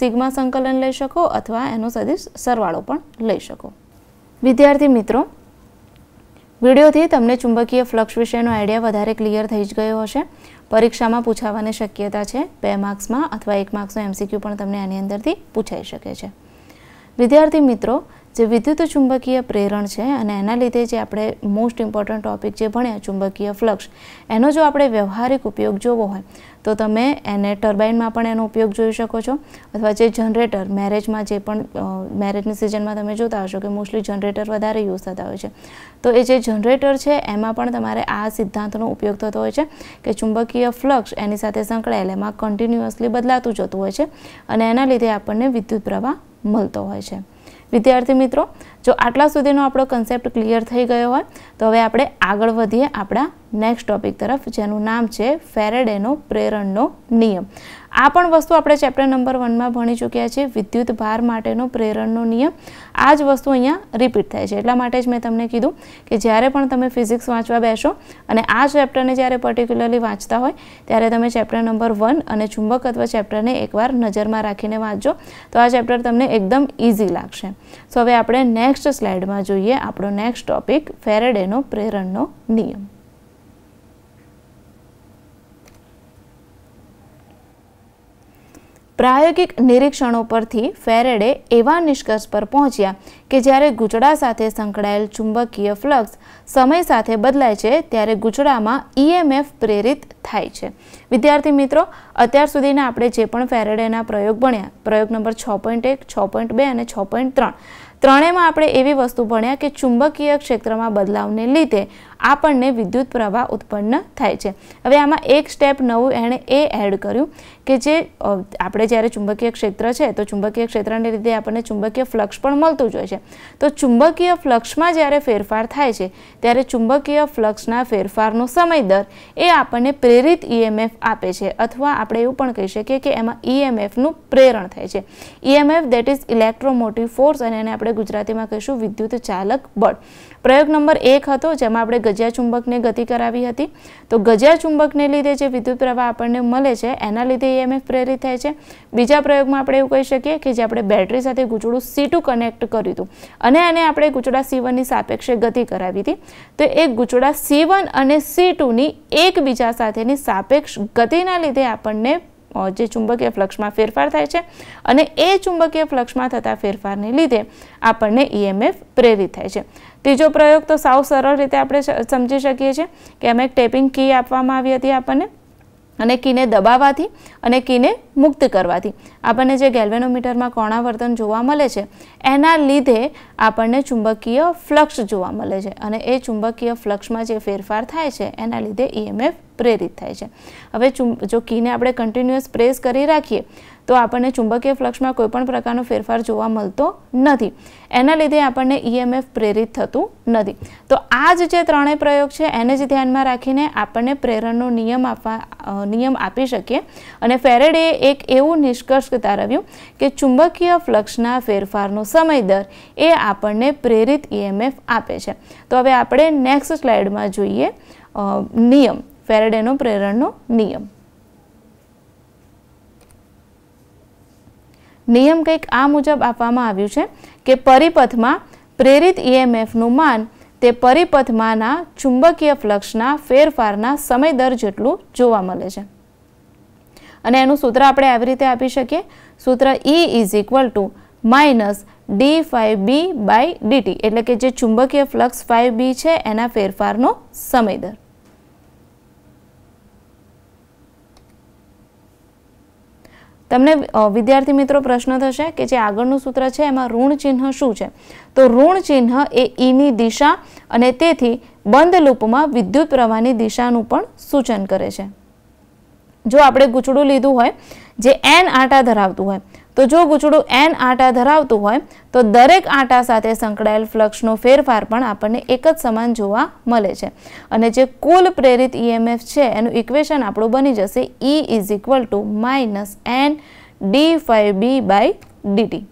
સિગ્મા સંકલન લઈ શકો અથવા એનો સદીશ સરવાળો પણ લઈ શકો વિદ્યાર્થી મિત્રો વિડીયોથી તમને ચુંબકીય ફ્લક્ષ વિશેનો આઈડિયા વધારે ક્લિયર થઈ જ ગયો હશે પરીક્ષામાં પૂછાવાની શક્યતા છે બે માર્ક્સમાં અથવા એક માર્ક્સનો એમસીક્યુ પણ તમને આની અંદરથી પૂછાઈ શકે છે વિદ્યાર્થી મિત્રો જે વિદ્યુત ચુંબકીય પ્રેરણ છે અને એના લીધે જે આપણે મોસ્ટ ઇમ્પોર્ટન્ટ ટોપિક જે ભણ્યા ચુંબકીય ફ્લક્ષ એનો જો આપણે વ્યવહારિક ઉપયોગ જોવો હોય તો તમે એને ટર્બાઇનમાં પણ એનો ઉપયોગ જોઈ શકો છો અથવા જે જનરેટર મેરેજમાં જે પણ મેરેજની સિઝનમાં તમે જોતા હશો કે મોસ્ટલી જનરેટર વધારે યુઝ થતા હોય છે તો એ જે જનરેટર છે એમાં પણ તમારે આ સિદ્ધાંતનો ઉપયોગ થતો હોય છે કે ચુંબકીય ફ્લક્ષ એની સાથે સંકળાયેલ એમાં કન્ટિન્યુઅસલી બદલાતું જતું હોય છે અને એના લીધે આપણને વિદ્યુત પ્રવાહ મળતો હોય છે વિદ્યાર્થી મિત્રો જો આટલા સુધીનો આપણો કન્સેપ્ટ ક્લિયર થઈ ગયો હોય તો હવે આપણે આગળ વધીએ આપણા નેક્સ્ટ ટોપિક તરફ જેનું નામ છે ફેરેડેનો પ્રેરણનો નિયમ આ પણ વસ્તુ આપણે ચેપ્ટર નંબર વનમાં ભણી ચૂક્યા છીએ વિદ્યુત ભાર માટેનો પ્રેરણનો નિયમ આ જ વસ્તુ અહીંયા રિપીટ થાય છે એટલા માટે જ મેં તમને કીધું કે જ્યારે પણ તમે ફિઝિક્સ વાંચવા બેસો અને આ ચેપ્ટરને જ્યારે પર્ટિક્યુલરલી વાંચતા હોય ત્યારે તમે ચેપ્ટર નંબર વન અને ચુંબક અથવા ચેપ્ટરને એકવાર નજરમાં રાખીને વાંચજો તો આ ચેપ્ટર તમને એકદમ ઇઝી લાગશે સો હવે આપણે નેક્સ્ટ સ્લાઇડમાં જોઈએ આપણો નેક્સ્ટ ટોપિક ફેરેડેનો પ્રેરણનો નિયમ પ્રાયોગિક નિરીક્ષણો પરથી ફેરેડે એવા નિષ્કર્ષ પર પહોંચ્યા કે જ્યારે ગૂંચડા સાથે સંકળાયેલ ચુંબકીય ફ્લક્સ સમય સાથે બદલાય છે ત્યારે ગૂંચડામાં ઈએમએફ પ્રેરિત થાય છે વિદ્યાર્થી મિત્રો અત્યાર સુધીના આપણે જે પણ ફેરેડેના પ્રયોગ ભણ્યા પ્રયોગ નંબર છ પોઈન્ટ એક છ પોઈન્ટ બે અને છ પોઈન્ટ ત્રણ ત્રણેયમાં આપણે એવી વસ્તુ ભણ્યા કે ચુંબકીય ક્ષેત્રમાં બદલાવને લીધે આપણને વિદ્યુત પ્રવાહ ઉત્પન્ન થાય છે હવે આમાં એક સ્ટેપ નવું એણે એ એડ કર્યું કે જે આપણે જ્યારે ચુંબકીય ક્ષેત્ર છે તો ચુંબકીય ક્ષેત્રને લીધે આપણને ચુંબકીય ફ્લક્ષ પણ મળતું જ હોય છે તો ચુંબકીય ફ્લક્ષમાં જ્યારે ફેરફાર થાય છે ત્યારે ચુંબકીય ફ્લક્ષના ફેરફારનો સમય દર એ આપણને પ્રેરિત ઈએમએફ e આપે છે અથવા આપણે એવું પણ કહી શકીએ કે એમાં ઈએમએફનું e પ્રેરણ થાય છે EMF that is electromotive force અને એને આપણે ગુજરાતીમાં કહીશું વિદ્યુત ચાલક બળ પ્રયોગ નંબર એક હતો જેમાં આપણે ગજિયા ચુંબકને ગતિ કરાવી હતી તો ગજિયા ચુંબકને લીધે જે વિદ્યુત પ્રવાહ આપણને મળે છે એના લીધે ઈએમએફ પ્રેરિત થાય છે બીજા પ્રયોગમાં આપણે એવું કહી શકીએ કે જે આપણે બેટરી સાથે ગુચડું સી કનેક્ટ કર્યું હતું અને એને આપણે ગુચડા સી વનની સાપેક્ષે ગતિ કરાવી હતી તો એ ગુચડા સી અને સી ટુની એકબીજા સાથેની સાપેક્ષ ગતિના લીધે આપણને જે ચુંબકીય ફ્લક્ષમાં ફેરફાર થાય છે અને એ ચુંબકીય ફ્લક્ષમાં થતા ફેરફારને લીધે આપણને ઈએમએફ પ્રેરિત થાય છે ત્રીજો પ્રયોગ તો સાવ સરળ રીતે આપણે સમજી શકીએ છીએ કે અમે એક ટેપિંગ કી આપવામાં આવી હતી આપણને અને કીને દબાવવાથી અને કીને મુક્ત કરવાથી આપણને જે ગેલ્વેનોમીટરમાં કોણાવર્તન જોવા મળે છે એના લીધે આપણને ચુંબકીય ફ્લક્ષ જોવા મળે છે અને એ ચુંબકીય ફ્લક્ષમાં જે ફેરફાર થાય છે એના લીધે ઈએમએફ પ્રેરિત થાય છે હવે જો કીને આપણે કન્ટિન્યુઅસ પ્રેસ કરી રાખીએ તો આપણને ચુંબકીય ફ્લક્ષમાં કોઈપણ પ્રકારનો ફેરફાર જોવા મળતો નથી એના લીધે આપણને ઈએમએફ e પ્રેરિત થતું નથી તો આ જ જે ત્રણેય પ્રયોગ છે એને જ ધ્યાનમાં રાખીને આપણને પ્રેરણનો નિયમ આપવા નિયમ આપી શકીએ અને ફેરેડે એક એવું નિષ્કર્ષ તારવ્યું કે ચુંબકીય ફ્લક્ષના ફેરફારનો સમય દર એ આપણને પ્રેરિત ઈએમએફ e આપે છે તો હવે આપણે નેક્સ્ટ સ્લાઇડમાં જોઈએ નિયમ ફેરેડેનો પ્રેરણનો નિયમ નિયમ કંઈક આ મુજબ આપવામાં આવ્યું છે કે પરિપથમાં પ્રેરિત ઈએમએફનું e માન તે પરિપથમાંના ચુંબકીય ફ્લક્ષના ફેરફારના સમય દર જેટલું જોવા મળે છે અને એનું સૂત્ર આપણે આવી રીતે આપી શકીએ સૂત્ર E is equal to minus D five B by DT એટલે કે જે ચુંબકીય ફ્લક્સ ફાઇવ બી છે એના ફેરફારનો સમય દર તમને વિદ્યાર્થી મિત્રો પ્રશ્ન થશે કે જે આગળનું સૂત્ર છે એમાં ઋણ ચિહ્ન શું છે તો ઋણ ચિહ્ન એ ઈની e દિશા અને તેથી બંધ લૂપમાં વિદ્યુત પ્રવાહની દિશાનું પણ સૂચન કરે છે જો આપણે ગૂંચડું લીધું હોય જે એન આંટા ધરાવતું હોય તો જો ગૂંચળું એન આંટા ધરાવતું હોય તો દરેક આંટા સાથે સંકળાયેલ ફ્લક્ષનો ફેરફાર પણ આપણને એક જ સમાન જોવા મળે છે અને જે કુલ પ્રેરિત ઈએમએફ e છે એનું ઇક્વેશન આપણું બની જશે E is equal to minus N D five B by DT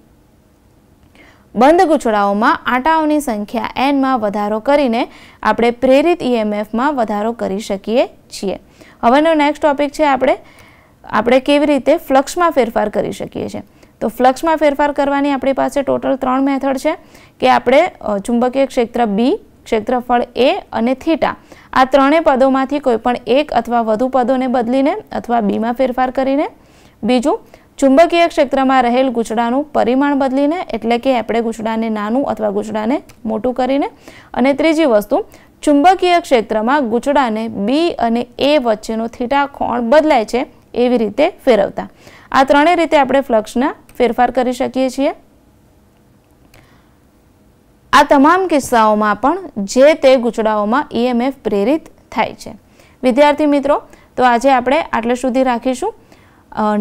બંધ ગૂંચળાઓમાં આંટાઓની સંખ્યા એનમાં વધારો કરીને આપણે પ્રેરિત ઈએમએફમાં e વધારો કરી શકીએ છીએ હવેનો નેક્સ્ટ ટોપિક છે આપણે આપણે કેવી રીતે ફ્લક્ષમાં ફેરફાર કરી શકીએ છીએ તો ફ્લક્ષમાં ફેરફાર કરવાની આપણી પાસે ટોટલ ત્રણ મેથડ છે કે આપણે ચુંબકીય ક્ષેત્ર બી ક્ષેત્રફળ એ અને થીટા આ ત્રણેય પદોમાંથી કોઈ પણ એક અથવા વધુ પદોને બદલીને અથવા બીમાં ફેરફાર કરીને બીજું ચુંબકીય ક્ષેત્રમાં રહેલ ગુચડાનું પરિમાણ બદલીને એટલે કે આપણે ગુચડાને નાનું અથવા ગુચડાને મોટું કરીને અને ત્રીજી વસ્તુ ચુંબકીય ક્ષેત્રમાં ગુચડાને બી અને એ વચ્ચેનો થીટા કોણ બદલાય છે એવી રીતે ફેરવતા આ ત્રણેય રીતે આપણે ફ્લક્ષના ફેરફાર કરી શકીએ છીએ આ તમામ કિસ્સાઓમાં પણ જે તે ગૂંચળાઓમાં ઈએમએફ e પ્રેરિત થાય છે વિદ્યાર્થી મિત્રો તો આજે આપણે આટલે સુધી રાખીશું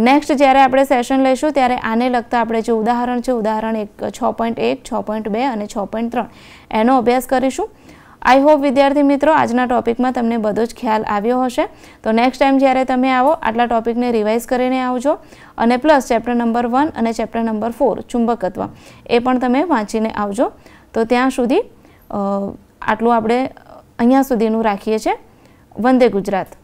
નેક્સ્ટ જ્યારે આપણે સેશન લઈશું ત્યારે આને લગતા આપણે જે ઉદાહરણ છે ઉદાહરણ એક છ પોઈન્ટ એક છ પોઈન્ટ બે અને છ પોઈન્ટ ત્રણ એનો અભ્યાસ કરીશું આઈ હોપ વિદ્યાર્થી મિત્રો આજના ટોપિકમાં તમને બધો જ ખ્યાલ આવ્યો હશે તો નેક્સ્ટ ટાઈમ જ્યારે તમે આવો આટલા ટોપિકને રિવાઇઝ કરીને આવજો અને પ્લસ ચેપ્ટર નંબર વન અને ચેપ્ટર નંબર ફોર ચુંબકત્વ એ પણ તમે વાંચીને આવજો તો ત્યાં સુધી આટલું આપણે અહીંયા સુધીનું રાખીએ છીએ વંદે ગુજરાત